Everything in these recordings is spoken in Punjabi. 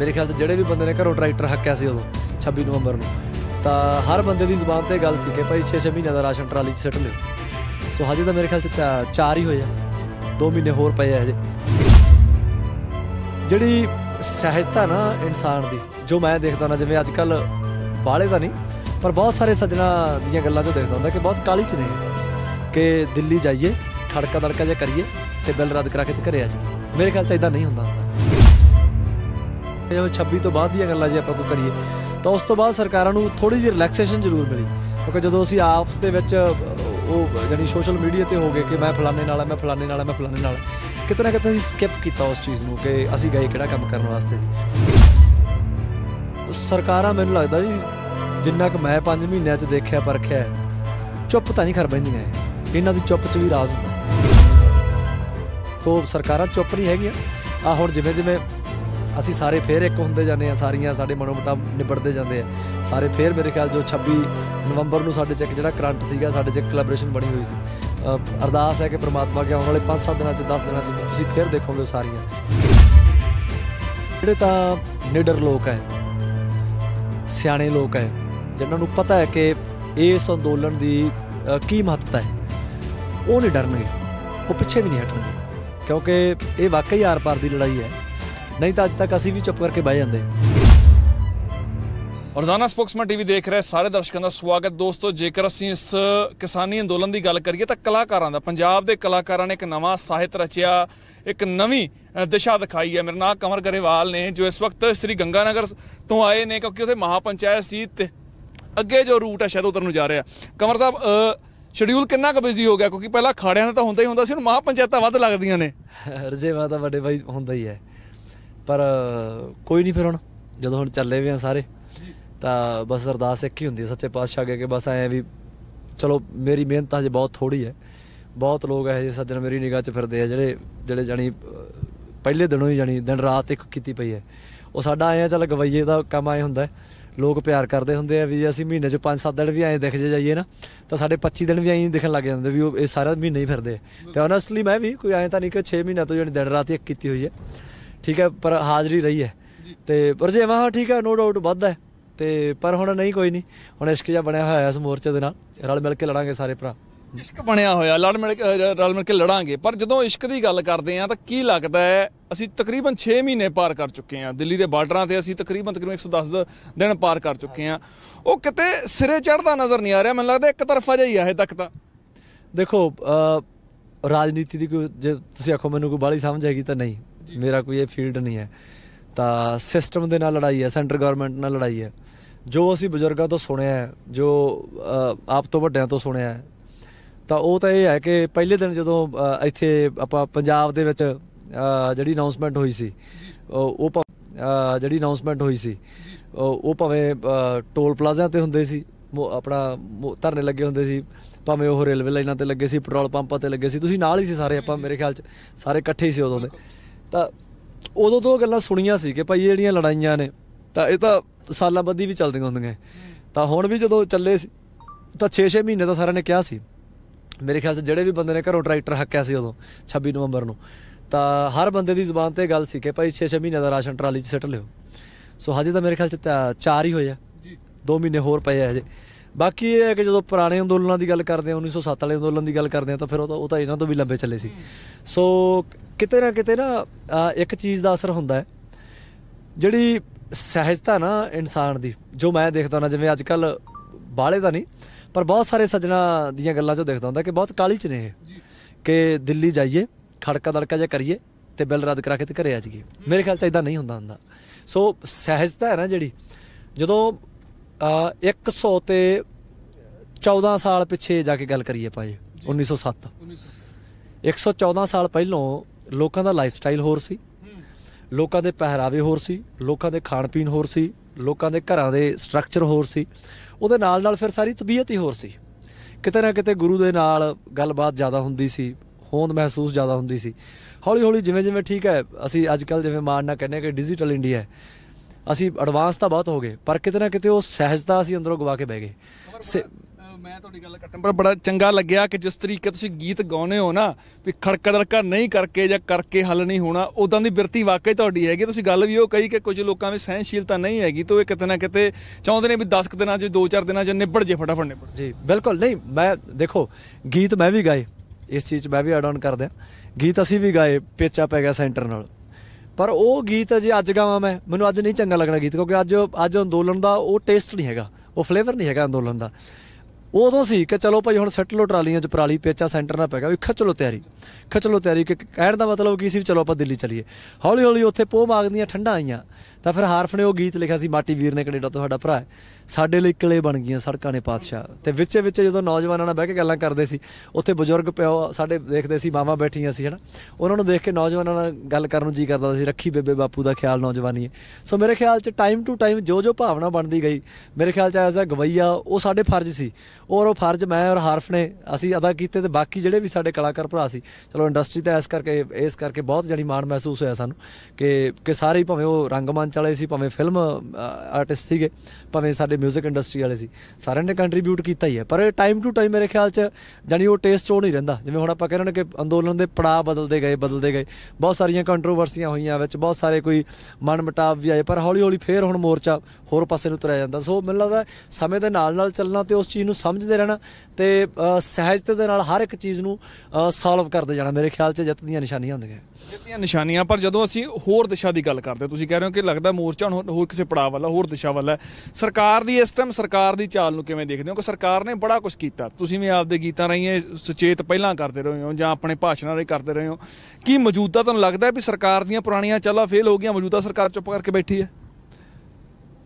ਮੇਰੇ ਖਿਆਲ 'ਚ ਜਿਹੜੇ ਵੀ ਬੰਦੇ ਨੇ ਘਰੋਂ ਟਰੈਕਟਰ ਹੱਕਿਆ ਸੀ ਉਦੋਂ 26 ਨਵੰਬਰ ਨੂੰ ਤਾਂ ਹਰ ਬੰਦੇ ਦੀ ਜ਼ੁਬਾਨ ਤੇ ਗੱਲ ਸੀ ਕਿ ਭਾਈ 6-6 ਮਹੀਨਿਆਂ ਦਾ ਰਾਸ਼ਨ ਟਰਾਲੀ 'ਚ ਸਿੱਟ ਲਿਓ ਸੋ ਹਜੇ ਤਾਂ ਮੇਰੇ ਖਿਆਲ 'ਚ ਚਾਰ ਹੀ ਹੋਏ ਆ 2 ਮਹੀਨੇ ਹੋਰ ਪਏ ਆ ਹਜੇ ਜਿਹੜੀ ਸਹਿਜਤਾ ਨਾ ਇਨਸਾਨ ਦੀ ਜੋ ਮੈਂ ਦੇਖਦਾ ਨਾ ਜਿਵੇਂ ਅੱਜ ਕੱਲ ਬਾਲੇ ਦਾ ਨਹੀਂ ਪਰ ਬਹੁਤ ਸਾਰੇ ਸੱਜਣਾ ਦੀਆਂ ਗੱਲਾਂ 'ਚ ਦੇਖਦਾ ਹੁੰਦਾ ਕਿ ਬਹੁਤ ਕਾਲੀ 'ਚ ਨੇ ਕਿ ਦਿੱਲੀ ਜਾਈਏ ਖੜਕਾ ਦੜਕਾ ਜਿਹਾ ਕਰੀਏ ਤੇ ਬਿੱਲ ਰੱਦ ਕਰਾ ਕੇ ਤੇ ਘਰੇ ਆ ਜਾਈਏ ਮੇਰੇ ਖਿਆਲ 'ਚ ਇਦਾਂ ਨਹੀਂ ਹੁੰਦਾ ਜਦੋਂ 26 ਤੋਂ ਬਾਅਦ ਦੀਆਂ ਗੱਲਾਂ ਜੇ ਆਪਾਂ ਕੋਈ ਕਰੀਏ ਤਾਂ ਉਸ ਤੋਂ ਬਾਅਦ ਸਰਕਾਰਾਂ ਨੂੰ ਥੋੜੀ ਜਿਹੀ ਰਿਲੈਕਸੇਸ਼ਨ ਜ਼ਰੂਰ ਮਿਲੀ ਕਿਉਂਕਿ ਜਦੋਂ ਅਸੀਂ ਆਪਸ ਦੇ ਵਿੱਚ ਉਹ ਜਾਨੀ ਸੋਸ਼ਲ ਮੀਡੀਆ ਤੇ ਹੋ ਗਏ ਕਿ ਮੈਂ ਫਲਾਣੇ ਨਾਲ ਆ ਮੈਂ ਫਲਾਣੇ ਨਾਲ ਆ ਮੈਂ ਫਲਾਣੇ ਨਾਲ ਕਿਤੇ ਨਾ ਕਿਤੇ ਅਸੀਂ ਸਕਿਪ ਕੀਤਾ ਉਸ ਚੀਜ਼ ਨੂੰ ਕਿ ਅਸੀਂ ਗਏ ਕਿਹੜਾ ਕੰਮ ਕਰਨ ਵਾਸਤੇ ਜੀ ਸਰਕਾਰਾਂ ਮੈਨੂੰ ਲੱਗਦਾ ਜੀ ਜਿੰਨਾ ਕਿ ਮੈਂ 5 ਮਹੀਨਿਆਂ 'ਚ ਦੇਖਿਆ ਪਰਖਿਆ ਚੁੱਪ ਤਾਂ ਨਹੀਂ ਕਰ ਬੈਂਦੀਆਂ ਇਹਨਾਂ ਦੀ ਚੁੱਪ 'ਚ ਵੀ ਰਾਜ਼ ਹੁੰਦਾ ਤੋਂ ਸਰਕਾਰਾਂ ਚੁੱਪ ਨਹੀਂ ਹੈਗੀਆਂ ਆ ਹੁਣ ਜਿਵੇਂ ਜਿਵੇਂ ਅਸੀਂ ਸਾਰੇ ਫੇਰ ਇੱਕ ਹੁੰਦੇ ਜਾਂਦੇ ਆ ਸਾਰੀਆਂ ਸਾਡੇ ਮਨੋਮਟਾ ਨਿਬੜਦੇ ਜਾਂਦੇ ਆ ਸਾਰੇ ਫੇਰ ਮੇਰੇ ਖਿਆਲ ਜੋ 26 ਨਵੰਬਰ ਨੂੰ ਸਾਡੇ ਚ ਇੱਕ ਜਿਹੜਾ ਕਰੰਟ ਸੀਗਾ ਸਾਡੇ ਚ ਕੋਲੈਬੋਰੇਸ਼ਨ ਬਣੀ ਹੋਈ ਸੀ ਅਰਦਾਸ ਹੈ ਕਿ ਪ੍ਰਮਾਤਮਾ ਕੇ ਆਉਣ ਵਾਲੇ 5-7 ਦਿਨਾਂ ਚ 10 ਦਿਨਾਂ ਚ ਤੁਸੀਂ ਫੇਰ ਦੇਖੋਗੇ ਸਾਰੀਆਂ ਜਿਹੜੇ ਤਾਂ ਨਿਡਰ ਲੋਕ ਹੈ ਸਿਆਣੇ ਲੋਕ ਹੈ ਜਿਨ੍ਹਾਂ ਨੂੰ ਪਤਾ ਹੈ ਕਿ ਇਸ ਅੰਦੋਲਨ ਦੀ ਕੀ ਮਹੱਤਤਾ ਹੈ ਉਹ ਨਹੀਂ ਡਰਨਗੇ ਉਹ ਪਿੱਛੇ ਵੀ ਨਹੀਂ ਹਟਣਗੇ ਕਿਉਂਕਿ ਇਹ ਵਾਕਈ ਆਰ-ਪਾਰ ਦੀ ਲੜਾਈ ਹੈ ਨਹੀਂ ਤਾਂ ਅੱਜ ਤੱਕ ਅਸੀਂ ਵੀ ਚੁੱਪ ਕਰਕੇ ਬਹਿ ਜਾਂਦੇ ਰੋਜ਼ਾਨਾ ਸਪੋਕਸਮੈਨ ਟੀਵੀ ਦੇਖ ਰਹੇ ਸਾਰੇ ਦਰਸ਼ਕਾਂ ਦਾ ਸਵਾਗਤ ਦੋਸਤੋ ਜੇਕਰ ਅਸੀਂ ਇਸ ਕਿਸਾਨੀ ਅੰਦੋਲਨ ਦੀ ਗੱਲ ਕਰੀਏ ਤਾਂ ਕਲਾਕਾਰਾਂ ਦਾ ਪੰਜਾਬ ਦੇ ਕਲਾਕਾਰਾਂ ਨੇ ਇੱਕ ਨਵਾਂ ਸਾਹਿਤ ਰਚਿਆ ਇੱਕ ਨਵੀਂ ਦਿਸ਼ਾ ਦਿਖਾਈ ਹੈ ਮੇਰਾ ਨਾਮ ਕਮਰ ਗਰੇਵਾਲ ਨੇ ਜੋ ਇਸ ਵਕਤ ਸ੍ਰੀ ਗੰਗਾਨਗਰ ਤੋਂ ਆਏ ਨੇ ਕਿਉਂਕਿ ਉਥੇ ਮਹਾਪੰਚਾਇਤ ਸੀ ਤੇ ਅੱਗੇ ਜੋ ਰੂਟ ਹੈ ਸ਼ਾਇਦ ਉਧਰ ਨੂੰ ਜਾ ਰਿਹਾ ਕਮਰ ਸਾਹਿਬ ਸ਼ਡਿਊਲ ਕਿੰਨਾ ਕੁ ਬਿਜ਼ੀ ਹੋ ਗਿਆ ਕਿਉਂਕਿ ਪਹਿਲਾਂ ਖਾੜਿਆਂ ਦਾ ਤਾਂ ਹੁੰਦਾ ਹੀ ਹੁੰਦਾ ਸੀ ਹੁਣ ਮਹਾਪੰਚਾਇਤਾਂ ਵੱਧ ਲੱਗਦੀਆਂ ਨੇ ਰਜੇਵਾ ਤਾਂ ਵੱਡੇ ਭਾਈ ਹੁੰਦਾ ਹੀ ਹੈ ਪਰ ਕੋਈ ਨਹੀਂ ਫਿਰ ਹੁਣ ਜਦੋਂ ਹੁਣ ਚੱਲੇ ਵੀ ਆ ਸਾਰੇ ਤਾਂ ਬਸ ਅਰਦਾਸ ਇੱਕ ਹੀ ਹੁੰਦੀ ਸੱਚੇ ਪਾਤਸ਼ਾਹ ਅੱਗੇ ਕਿ ਬਸ ਐ ਵੀ ਚਲੋ ਮੇਰੀ ਮਿਹਨਤ ਅਜੇ ਬਹੁਤ ਥੋੜੀ ਹੈ ਬਹੁਤ ਲੋਕ ਐ ਜੇ ਸੱਜਣ ਮੇਰੀ ਨਿਗਾਹ 'ਚ ਫਿਰਦੇ ਆ ਜਿਹੜੇ ਜਿਹੜੇ ਜਾਨੀ ਪਹਿਲੇ ਦਿਨੋਂ ਹੀ ਜਾਨੀ ਦਿਨ ਰਾਤ ਇੱਕ ਕੀਤੀ ਪਈ ਹੈ ਉਹ ਸਾਡਾ ਐ ਚੱਲ ਗਵਈਏ ਦਾ ਕੰਮ ਐ ਹੁੰਦਾ ਲੋਕ ਪਿਆਰ ਕਰਦੇ ਹੁੰਦੇ ਆ ਵੀ ਅਸੀਂ ਮਹੀਨੇ 'ਚ 5-7 ਦਿਨ ਵੀ ਐਂ ਦਿਖ ਜੇ ਜਾਈਏ ਨਾ ਤਾਂ ਸਾਡੇ 25 ਦਿਨ ਵੀ ਐਂ ਦਿਖਣ ਲੱਗ ਜਾਂਦੇ ਵੀ ਉਹ ਇਹ ਸਾਰਾ ਮਹੀਨਾ ਹੀ ਫਿਰਦੇ ਤੇ ਓਨੈਸਟਲੀ ਮੈਂ ਵੀ ਕੋਈ ਐਂ ਤਾਂ ਨਹੀਂ ਕਿ 6 ਮਹੀਨਾ ਤੋਂ ਜਾਨੀ ਦਿਨ ਰਾਤ ਇੱਕ ਕੀਤੀ ਹੋਈ ਹੈ ਠੀਕ ਹੈ ਪਰ ਹਾਜ਼ਰੀ ਰਹੀ ਹੈ ਤੇ ਪਰ ਜੇ ਵਾਹ ਠੀਕ ਹੈ ਨੋ ਡਾਊਟ ਹੈ ਤੇ ਪਰ ਹੁਣ ਨਹੀਂ ਕੋਈ ਨਹੀਂ ਹੁਣ ਇਸ਼ਕ ਜਿਹਾ ਬਣਿਆ ਹੋਇਆ ਇਸ ਮੋਰਚੇ ਦੇ ਨਾਲ ਰਲ ਮਿਲ ਕੇ ਲੜਾਂਗੇ ਸਾਰੇ ਭਰਾ ਇਸ਼ਕ ਬਣਿਆ ਹੋਇਆ ਲੜ ਮਿਲ ਕੇ ਰਲ ਮਿਲ ਕੇ ਲੜਾਂਗੇ ਪਰ ਜਦੋਂ ਇਸ਼ਕ ਦੀ ਗੱਲ ਕਰਦੇ ਆ ਤਾਂ ਕੀ ਲੱਗਦਾ ਹੈ ਅਸੀਂ ਤਕਰੀਬਨ 6 ਮਹੀਨੇ ਪਾਰ ਕਰ ਚੁੱਕੇ ਆ ਦਿੱਲੀ ਦੇ ਬਾਰਡਰਾਂ ਤੇ ਅਸੀਂ ਤਕਰੀਬਨ ਤਕਰੀਬਨ 110 ਦਿਨ ਪਾਰ ਕਰ ਚੁੱਕੇ ਆ ਉਹ ਕਿਤੇ ਸਿਰੇ ਚੜਦਾ ਨਜ਼ਰ ਨਹੀਂ ਆ ਰਿਹਾ ਮੈਨੂੰ ਲੱਗਦਾ ਇੱਕ ਤਰਫਾ ਜਿਹਾ ਹੀ ਆ ਇਹ ਤੱਕ ਤਾਂ ਦੇਖੋ ਰਾਜਨੀਤੀ ਦੀ ਕੋਈ ਜੇ ਤੁਸੀਂ ਆਖੋ ਮੈਨੂੰ ਕੋਈ ਬਾਲੀ ਸਮਝ ਆਏਗੀ ਤਾਂ ਨਹੀਂ ਮੇਰਾ ਕੋਈ ਇਹ ਫੀਲਡ ਨਹੀਂ ਹੈ ਤਾਂ ਸਿਸਟਮ ਦੇ ਨਾਲ ਲੜਾਈ ਹੈ ਸੈਂਟਰ ਗਵਰਨਮੈਂਟ ਨਾਲ ਲੜਾਈ ਹੈ ਜੋ ਅਸੀਂ ਬਜ਼ੁਰਗਾਂ ਤੋਂ ਸੁਣਿਆ ਹੈ ਜੋ ਆਪ ਤੋਂ ਵੱਡਿਆਂ ਤੋਂ ਸੁਣਿਆ ਹੈ ਤਾਂ ਉਹ ਤਾਂ ਇਹ ਹੈ ਕਿ ਪਹਿਲੇ ਦਿਨ ਜਦੋਂ ਇੱਥੇ ਆਪਾਂ ਪੰਜਾਬ ਦੇ ਵਿੱਚ ਜਿਹੜੀ ਅਨਾਉਂਸਮੈਂਟ ਹੋਈ ਸੀ ਉਹ ਜਿਹੜੀ ਅਨਾਉਂਸਮੈਂਟ ਹੋਈ ਸੀ ਉਹ ਭਾਵੇਂ ਟੋਲ ਪਲਾਜ਼ਾ ਤੇ ਹੁੰਦੇ ਸੀ ਆਪਣਾ ਧਰਨੇ ਲੱਗੇ ਹੁੰਦੇ ਸੀ ਭਾਵੇਂ ਉਹ ਰੇਲਵੇ ਲਾਈਨਾਂ ਤੇ ਲੱਗੇ ਸੀ ਪੈਟਰੋਲ ਪੰਪਾਂ ਤੇ ਲੱਗੇ ਸੀ ਤੁਸੀਂ ਨਾਲ ਹੀ ਸੀ ਸਾਰੇ ਆਪਾਂ ਮੇਰੇ ਖਿਆਲ ਚ ਸਾਰੇ ਇਕੱਠੇ ਹੀ ਸੀ ਉਦੋਂ ਦੇ ਤਾਂ ਉਦੋਂ ਤੋਂ ਗੱਲਾਂ ਸੁਣੀਆਂ ਸੀ ਕਿ ਭਾਈ ਜਿਹੜੀਆਂ ਲੜਾਈਆਂ ਨੇ ਤਾਂ ਇਹ ਤਾਂ ਸਾਲਾਂ ਬੱਦੀ ਵੀ ਚੱਲਦੀਆਂ ਹੁੰਦੀਆਂ ਤਾਂ ਹੁਣ ਵੀ ਜਦੋਂ ਚੱਲੇ ਸੀ ਤਾਂ 6-6 ਮਹੀਨੇ ਤਾਂ ਸਾਰਿਆਂ ਨੇ ਕਿਹਾ ਸੀ ਮੇਰੇ ਖਿਆਲ ਸੇ ਜਿਹੜੇ ਵੀ ਬੰਦੇ ਨੇ ਘਰੋਂ ਟਰੈਕਟਰ ਹੱਕਿਆ ਸੀ ਉਦੋਂ 26 ਨਵੰਬਰ ਨੂੰ ਤਾਂ ਹਰ ਬੰਦੇ ਦੀ ਜ਼ੁਬਾਨ ਤੇ ਗੱਲ ਸੀ ਕਿ ਭਾਈ 6-6 ਮਹੀਨੇ ਦਾ ਰਾਸ਼ਨ ਟਰਾਲੀ 'ਚ ਸੱਟ ਲਿਓ ਸੋ ਹਜੇ ਤਾਂ ਮੇਰੇ ਖਿਆਲ 'ਚ 4 ਹੀ ਹੋਇਆ ਜੀ 2 ਮਹੀਨੇ ਹੋਰ ਪਏ ਆ ਹਜੇ ਬਾਕੀ ਇਹ ਹੈ ਕਿ ਜਦੋਂ ਪੁਰਾਣੇ ਅੰਦੋਲਨਾਂ ਦੀ ਗੱਲ ਕਰਦੇ ਆ 1907 ਵਾਲੇ ਅੰਦੋਲਨ ਦੀ ਗੱਲ ਕਰਦੇ ਆ ਤਾਂ ਫਿਰ ਉਹ ਤਾਂ ਉਹ ਤਾਂ ਇਹਨਾਂ ਤੋਂ ਵੀ ਲੰਬੇ ਚੱਲੇ ਸੀ ਸੋ ਕਿਤੇ ਨਾ ਕਿਤੇ ਨਾ ਇੱਕ ਚੀਜ਼ ਦਾ ਅਸਰ ਹੁੰਦਾ ਹੈ ਜਿਹੜੀ ਸਹਿਜਤਾ ਨਾ ਇਨਸਾਨ ਦੀ ਜੋ ਮੈਂ ਦੇਖਦਾ ਨਾ ਜਿਵੇਂ ਅੱਜ ਕੱਲ ਬਾਹਲੇ ਦਾ ਨਹੀਂ ਪਰ ਬਹੁਤ ਸਾਰੇ ਸੱਜਣਾ ਦੀਆਂ ਗੱਲਾਂ ਚੋਂ ਦੇਖਦਾ ਹੁੰਦਾ ਕਿ ਬਹੁਤ ਕਾਲੀ ਚ ਨੇ ਕਿ ਦਿੱਲੀ ਜਾਈਏ ਖੜਕਾ ਦੜਕਾ ਜਾ ਕਰੀਏ ਤੇ ਬਿੱਲ ਰੱਦ ਕਰਾ ਕੇ ਤੇ ਘਰੇ ਆ ਜਾਈਏ ਮੇਰੇ ਖਿਆਲ ਚ ਇਦਾਂ ਨਹੀਂ ਹੁੰਦਾ ਹੁੰਦਾ ਸੋ ਸਹਿਜਤਾ ਹੈ ਨਾ ਜਿਹੜੀ ਜਦੋਂ 100 ਤੇ 14 ਸਾਲ ਪਿੱਛੇ ਜਾ ਕੇ ਗੱਲ ਕਰੀਏ ਭਾਈ 1907 114 ਸਾਲ ਪਹਿਲਾਂ ਲੋਕਾਂ ਦਾ ਲਾਈਫ ਸਟਾਈਲ ਹੋਰ ਸੀ ਲੋਕਾਂ ਦੇ ਪਹਿਰਾਵੇ ਹੋਰ ਸੀ ਲੋਕਾਂ ਦੇ ਖਾਣ ਪੀਣ ਹੋਰ ਸੀ ਲੋਕਾਂ ਦੇ ਘਰਾਂ ਦੇ ਸਟਰਕਚਰ ਹੋਰ ਸੀ ਉਹਦੇ ਨਾਲ ਨਾਲ ਫਿਰ ਸਾਰੀ ਤਬੀਅਤ ਹੀ ਹੋਰ ਸੀ ਕਿਤੇ ਨਾ ਕਿਤੇ ਗੁਰੂ ਦੇ ਨਾਲ ਗੱਲਬਾਤ ਜ਼ਿਆਦਾ ਹੁੰਦੀ ਸੀ ਹੋਂਦ ਮਹਿਸੂਸ ਜ਼ਿਆਦਾ ਹੁੰਦੀ ਸੀ ਹੌਲੀ ਹੌਲੀ ਜਿਵੇਂ ਜਿਵੇਂ ਠੀਕ ਹੈ ਅਸੀਂ ਅੱਜ ਕੱਲ ਜਿਵੇਂ ਮਾਣ ਕਹਿੰਦੇ ਕਿ ਡਿਜੀਟਲ ਇੰਡੀਆ ਹੈ ਅਸੀਂ ਐਡਵਾਂਸ ਤਾਂ ਬਹੁਤ ਹੋ ਗਏ ਪਰ ਕਿਤੇ ਨਾ ਕਿਤੇ ਉਹ ਸਹਿਜਤਾ ਅਸੀਂ ਅੰਦਰੋਂ ਗਵਾ ਕੇ ਬਹਿ ਗਏ ਮੈਂ ਤੁਹਾਡੀ ਗੱਲ ਕੱਟਣ ਪਰ ਬੜਾ ਚੰਗਾ ਲੱਗਿਆ ਕਿ ਜਿਸ ਤਰੀਕੇ ਤੁਸੀਂ ਗੀਤ ਗਾਉਨੇ ਹੋ ਨਾ ਵੀ ਖੜਕੜਕਾ ਨਹੀਂ ਕਰਕੇ ਜਾਂ ਕਰਕੇ ਹੱਲ ਨਹੀਂ ਹੋਣਾ ਉਦਾਂ ਦੀ ਬਿਰਤੀ ਵਾਕਈ ਤੁਹਾਡੀ ਹੈਗੀ ਤੁਸੀਂ ਗੱਲ ਵੀ ਉਹ ਕਹੀ ਕਿ ਕੁਝ ਲੋਕਾਂ ਵਿੱਚ ਸਹਿਨਸ਼ੀਲਤਾ ਨਹੀਂ ਹੈਗੀ ਤਾਂ ਇਹ ਕਿਤੇ ਨਾ ਕਿਤੇ ਚਾਹੁੰਦੇ ਨੇ ਵੀ 10 ਦਿਨਾਂ 'ਚ 2-4 ਦਿਨਾਂ 'ਚ ਨਿਬੜ ਜੇ ਫਟਾਫਟ ਨਿਬੜ ਜੀ ਬਿਲਕੁਲ ਨਹੀਂ ਮੈਂ ਦੇਖੋ ਗੀਤ ਮੈਂ ਵੀ ਗਾਏ ਇਸ ਚੀਜ਼ 'ਚ ਮੈਂ ਵੀ ਐਡ ਆਨ ਕਰਦਾ ਗੀਤ ਅਸੀਂ ਵੀ ਗਾਏ ਪੇਚਾ ਪੈ ਗਿਆ ਸੈਂਟਰ ਨਾਲ ਪਰ ਉਹ ਗੀਤ ਜੇ ਅੱਜ ਗਾਵਾਂ ਮੈਂ ਮੈਨੂੰ ਅੱਜ ਨਹੀਂ ਚੰਗਾ ਲੱਗਣਾ ਗੀਤ ਕਿਉਂਕਿ ਅੱਜ ਅੱਜ ਅੰਦੋਲਨ ਦਾ ਉਹ ਟੇਸਟ ਨਹੀਂ ਹੈਗਾ ਉਹ ਫਲੇਵਰ ਨਹੀਂ ਹੈਗਾ ਅੰਦੋਲਨ ਦਾ ਉਦੋਂ ਸੀ ਕਿ ਚਲੋ ਭਾਈ ਹੁਣ ਸੱਟ ਲੋ ਟਰਾਲੀਆਂ ਚ ਪਰਾਲੀ ਪੇਚਾ ਸੈਂਟਰ ਨਾ ਪੈਗਾ ਵੀ ਖਚਲੋ ਤਿਆਰੀ ਖਚਲੋ ਤਿਆਰੀ ਕਿ ਕਹਿਣ ਦਾ ਮਤਲਬ ਕੀ ਸੀ ਚਲੋ ਆਪਾਂ ਦਿੱਲੀ ਚਲੀਏ ਹੌਲੀ ਹੌਲੀ ਉੱਥੇ ਪੋਹ ਮਾਗਦੀਆਂ ਠੰਡਾ ਆਈਆਂ ਤਾਂ ਫਿਰ ਹਾਰਫ ਨੇ ਉਹ ਗੀਤ ਲਿਖਿਆ ਸੀ ਮਾਟੀ ਵੀਰ ਨੇ ਕੈਨੇਡਾ ਤੋਂ ਸਾਡਾ ਭਰਾ ਸਾਡੇ ਲਈ ਕਿਲੇ ਬਣ ਗਈਆਂ ਸੜਕਾਂ ਨੇ ਪਾਤਸ਼ਾਹ ਤੇ ਵਿੱਚ ਵਿੱਚ ਜਦੋਂ ਨੌਜਵਾਨਾਂ ਨਾਲ ਬਹਿ ਕੇ ਗੱਲਾਂ ਕਰਦੇ ਸੀ ਉੱਥੇ ਬਜ਼ੁਰਗ ਪਿਓ ਸਾਡੇ ਦੇਖਦੇ ਸੀ ਮਾਵਾ ਬੈਠੀਆਂ ਸੀ ਹਨਾ ਉਹਨਾਂ ਨੂੰ ਦੇਖ ਕੇ ਨੌਜਵਾਨਾਂ ਨਾਲ ਗੱਲ ਕਰਨ ਨੂੰ ਜੀ ਕਰਦਾ ਸੀ ਰੱਖੀ ਬੇਬੇ ਬਾਪੂ ਦਾ ਖਿਆਲ ਨੌਜਵਾਨੀ ਹੈ ਸੋ ਮੇਰੇ ਖਿਆਲ 'ਚ ਟਾਈਮ ਟੂ ਟਾਈਮ ਜੋ ਜੋ ਭਾਵਨਾ ਬਣਦੀ ਗਈ ਮੇਰੇ ਖਿਆਲ 'ਚ ਐਸਾ ਗਵਈਆ ਉਹ ਸਾਡੇ ਫਰਜ਼ ਸੀ ਔਰ ਉਹ ਫਰਜ਼ ਮੈਂ ਔਰ ਹਾਰਫ ਨੇ ਅਸੀਂ ਅਦਾ ਕੀਤੇ ਤੇ ਬਾਕੀ ਜਿਹੜੇ ਵੀ ਸਾਡੇ ਕਲਾਕਾਰ ਭਰਾ ਸੀ ਚਲੋ ਇੰਡਸਟਰੀ ਤਾਂ ਇਸ ਕਰਕੇ ਇਸ ਕਰਕੇ ਬਹੁਤ ਜਣੀ ਮਾਣ ਮਹਿਸੂਸ ਹੋਇਆ ਸਾਨੂੰ ਕਿ ਕਿ ਸਾਰੇ ਭਾਵੇਂ ਉਹ ਰੰਗਮੰਚ ਮੰਚ ਵਾਲੇ ਸੀ ਭਾਵੇਂ ਫਿਲਮ ਆਰਟਿਸਟ ਸੀਗੇ ਭਾਵੇਂ ਸਾਡੇ 뮤직 ਇੰਡਸਟਰੀ ਵਾਲੇ ਸੀ ਸਾਰਿਆਂ ਨੇ ਕੰਟਰੀਬਿਊਟ ਕੀਤਾ ਹੀ ਹੈ ਪਰ ਟਾਈਮ ਟੂ ਟਾਈਮ ਮੇਰੇ ਖਿਆਲ 'ਚ ਜਾਨੀ ਉਹ ਟੇਸਟ ਉਹ ਨਹੀਂ ਰਹਿੰਦਾ ਜਿਵੇਂ ਹੁਣ ਆਪਾਂ ਕਹਿੰਦੇ ਨੇ ਕਿ ਅੰਦੋਲਨ ਦੇ ਪੜਾਅ ਬਦਲਦੇ ਗਏ ਬਦਲਦੇ ਗਏ ਬਹੁਤ ਸਾਰੀਆਂ ਕੰਟਰੋਵਰਸੀਆਂ ਹੋਈਆਂ ਵਿੱਚ ਬਹੁਤ ਸਾਰੇ ਕੋਈ ਮਨਮਟਾਵ ਵੀ ਆਏ ਪਰ ਹੌਲੀ ਹੌਲੀ ਫੇਰ ਹੁਣ ਮੋਰਚਾ ਹੋਰ ਪਾਸੇ ਨੂੰ ਤੁਰਿਆ ਜਾਂਦਾ ਸੋ ਮੈਨੂੰ ਲੱਗਦਾ ਸਮੇਂ ਦੇ ਨਾਲ ਨਾਲ ਚੱਲਣਾ ਤੇ ਉਸ ਚੀਜ਼ ਨੂੰ ਸਮਝਦੇ ਰਹਿਣਾ ਤੇ ਸਹਿਜਤਾ ਦੇ ਨਾਲ ਹਰ ਇੱਕ ਚੀਜ਼ ਨੂੰ ਸੋਲਵ ਕਰਦੇ ਜਾਣਾ ਮੇਰੇ ਖਿਆਲ 'ਚ ਜਿੱਤ ਦੀਆਂ ਨਿਸ਼ਾਨੀਆਂ ਹੁੰਦੀਆਂ ਜਿੱਤ ਦੀਆਂ ਨਿਸ਼ਾਨੀਆਂ ਪਰ ਜਦੋਂ ਅਸੀਂ ਹੋਰ ਦਿਸ਼ਾ ਦੀ ਗੱਲ ਕਰਦੇ ਤੁਸੀਂ ਕਹਿ ਰਹੇ ਹੋ ਕਿ ਲੱਗਦਾ ਮੋਰਚਾ ਹੁਣ ਹੋਰ ਕਿਸੇ ਪੜਾਅ ਵੱਲ ਹੋਰ ਦਿਸ਼ਾ ਵੱਲ ਹੈ ਸਰਕਾਰ ਦੀ ਇਸ ਟਾਈਮ ਸਰਕਾਰ ਦੀ ਚਾਲ ਨੂੰ ਕਿਵੇਂ ਦੇਖਦੇ ਹੋ ਕਿ ਸਰਕਾਰ ਨੇ ਬੜਾ ਕੁਝ ਕੀਤਾ ਤੁਸੀਂ ਵੀ ਆਪਦੇ ਗੀਤਾਂ ਰਾਹੀਂ ਸੁਚੇਤ ਪਹਿਲਾਂ ਕਰਦੇ ਰਹੇ ਹੋ ਜਾਂ ਆਪਣੇ ਭਾਸ਼ਣਾਂ ਰਹੀ ਕਰਦੇ ਰਹੇ ਹੋ ਕੀ ਮੌਜੂਦਾ ਤੁਹਾਨੂੰ ਲੱਗਦਾ ਵੀ ਸਰਕਾਰ ਦੀਆਂ ਪੁਰਾਣੀਆਂ ਚਾਲਾਂ ਫੇਲ ਹੋ ਗਈਆਂ ਮੌਜੂਦਾ ਸਰਕਾਰ ਚੁੱਪ ਕਰਕੇ ਬੈਠੀ ਹੈ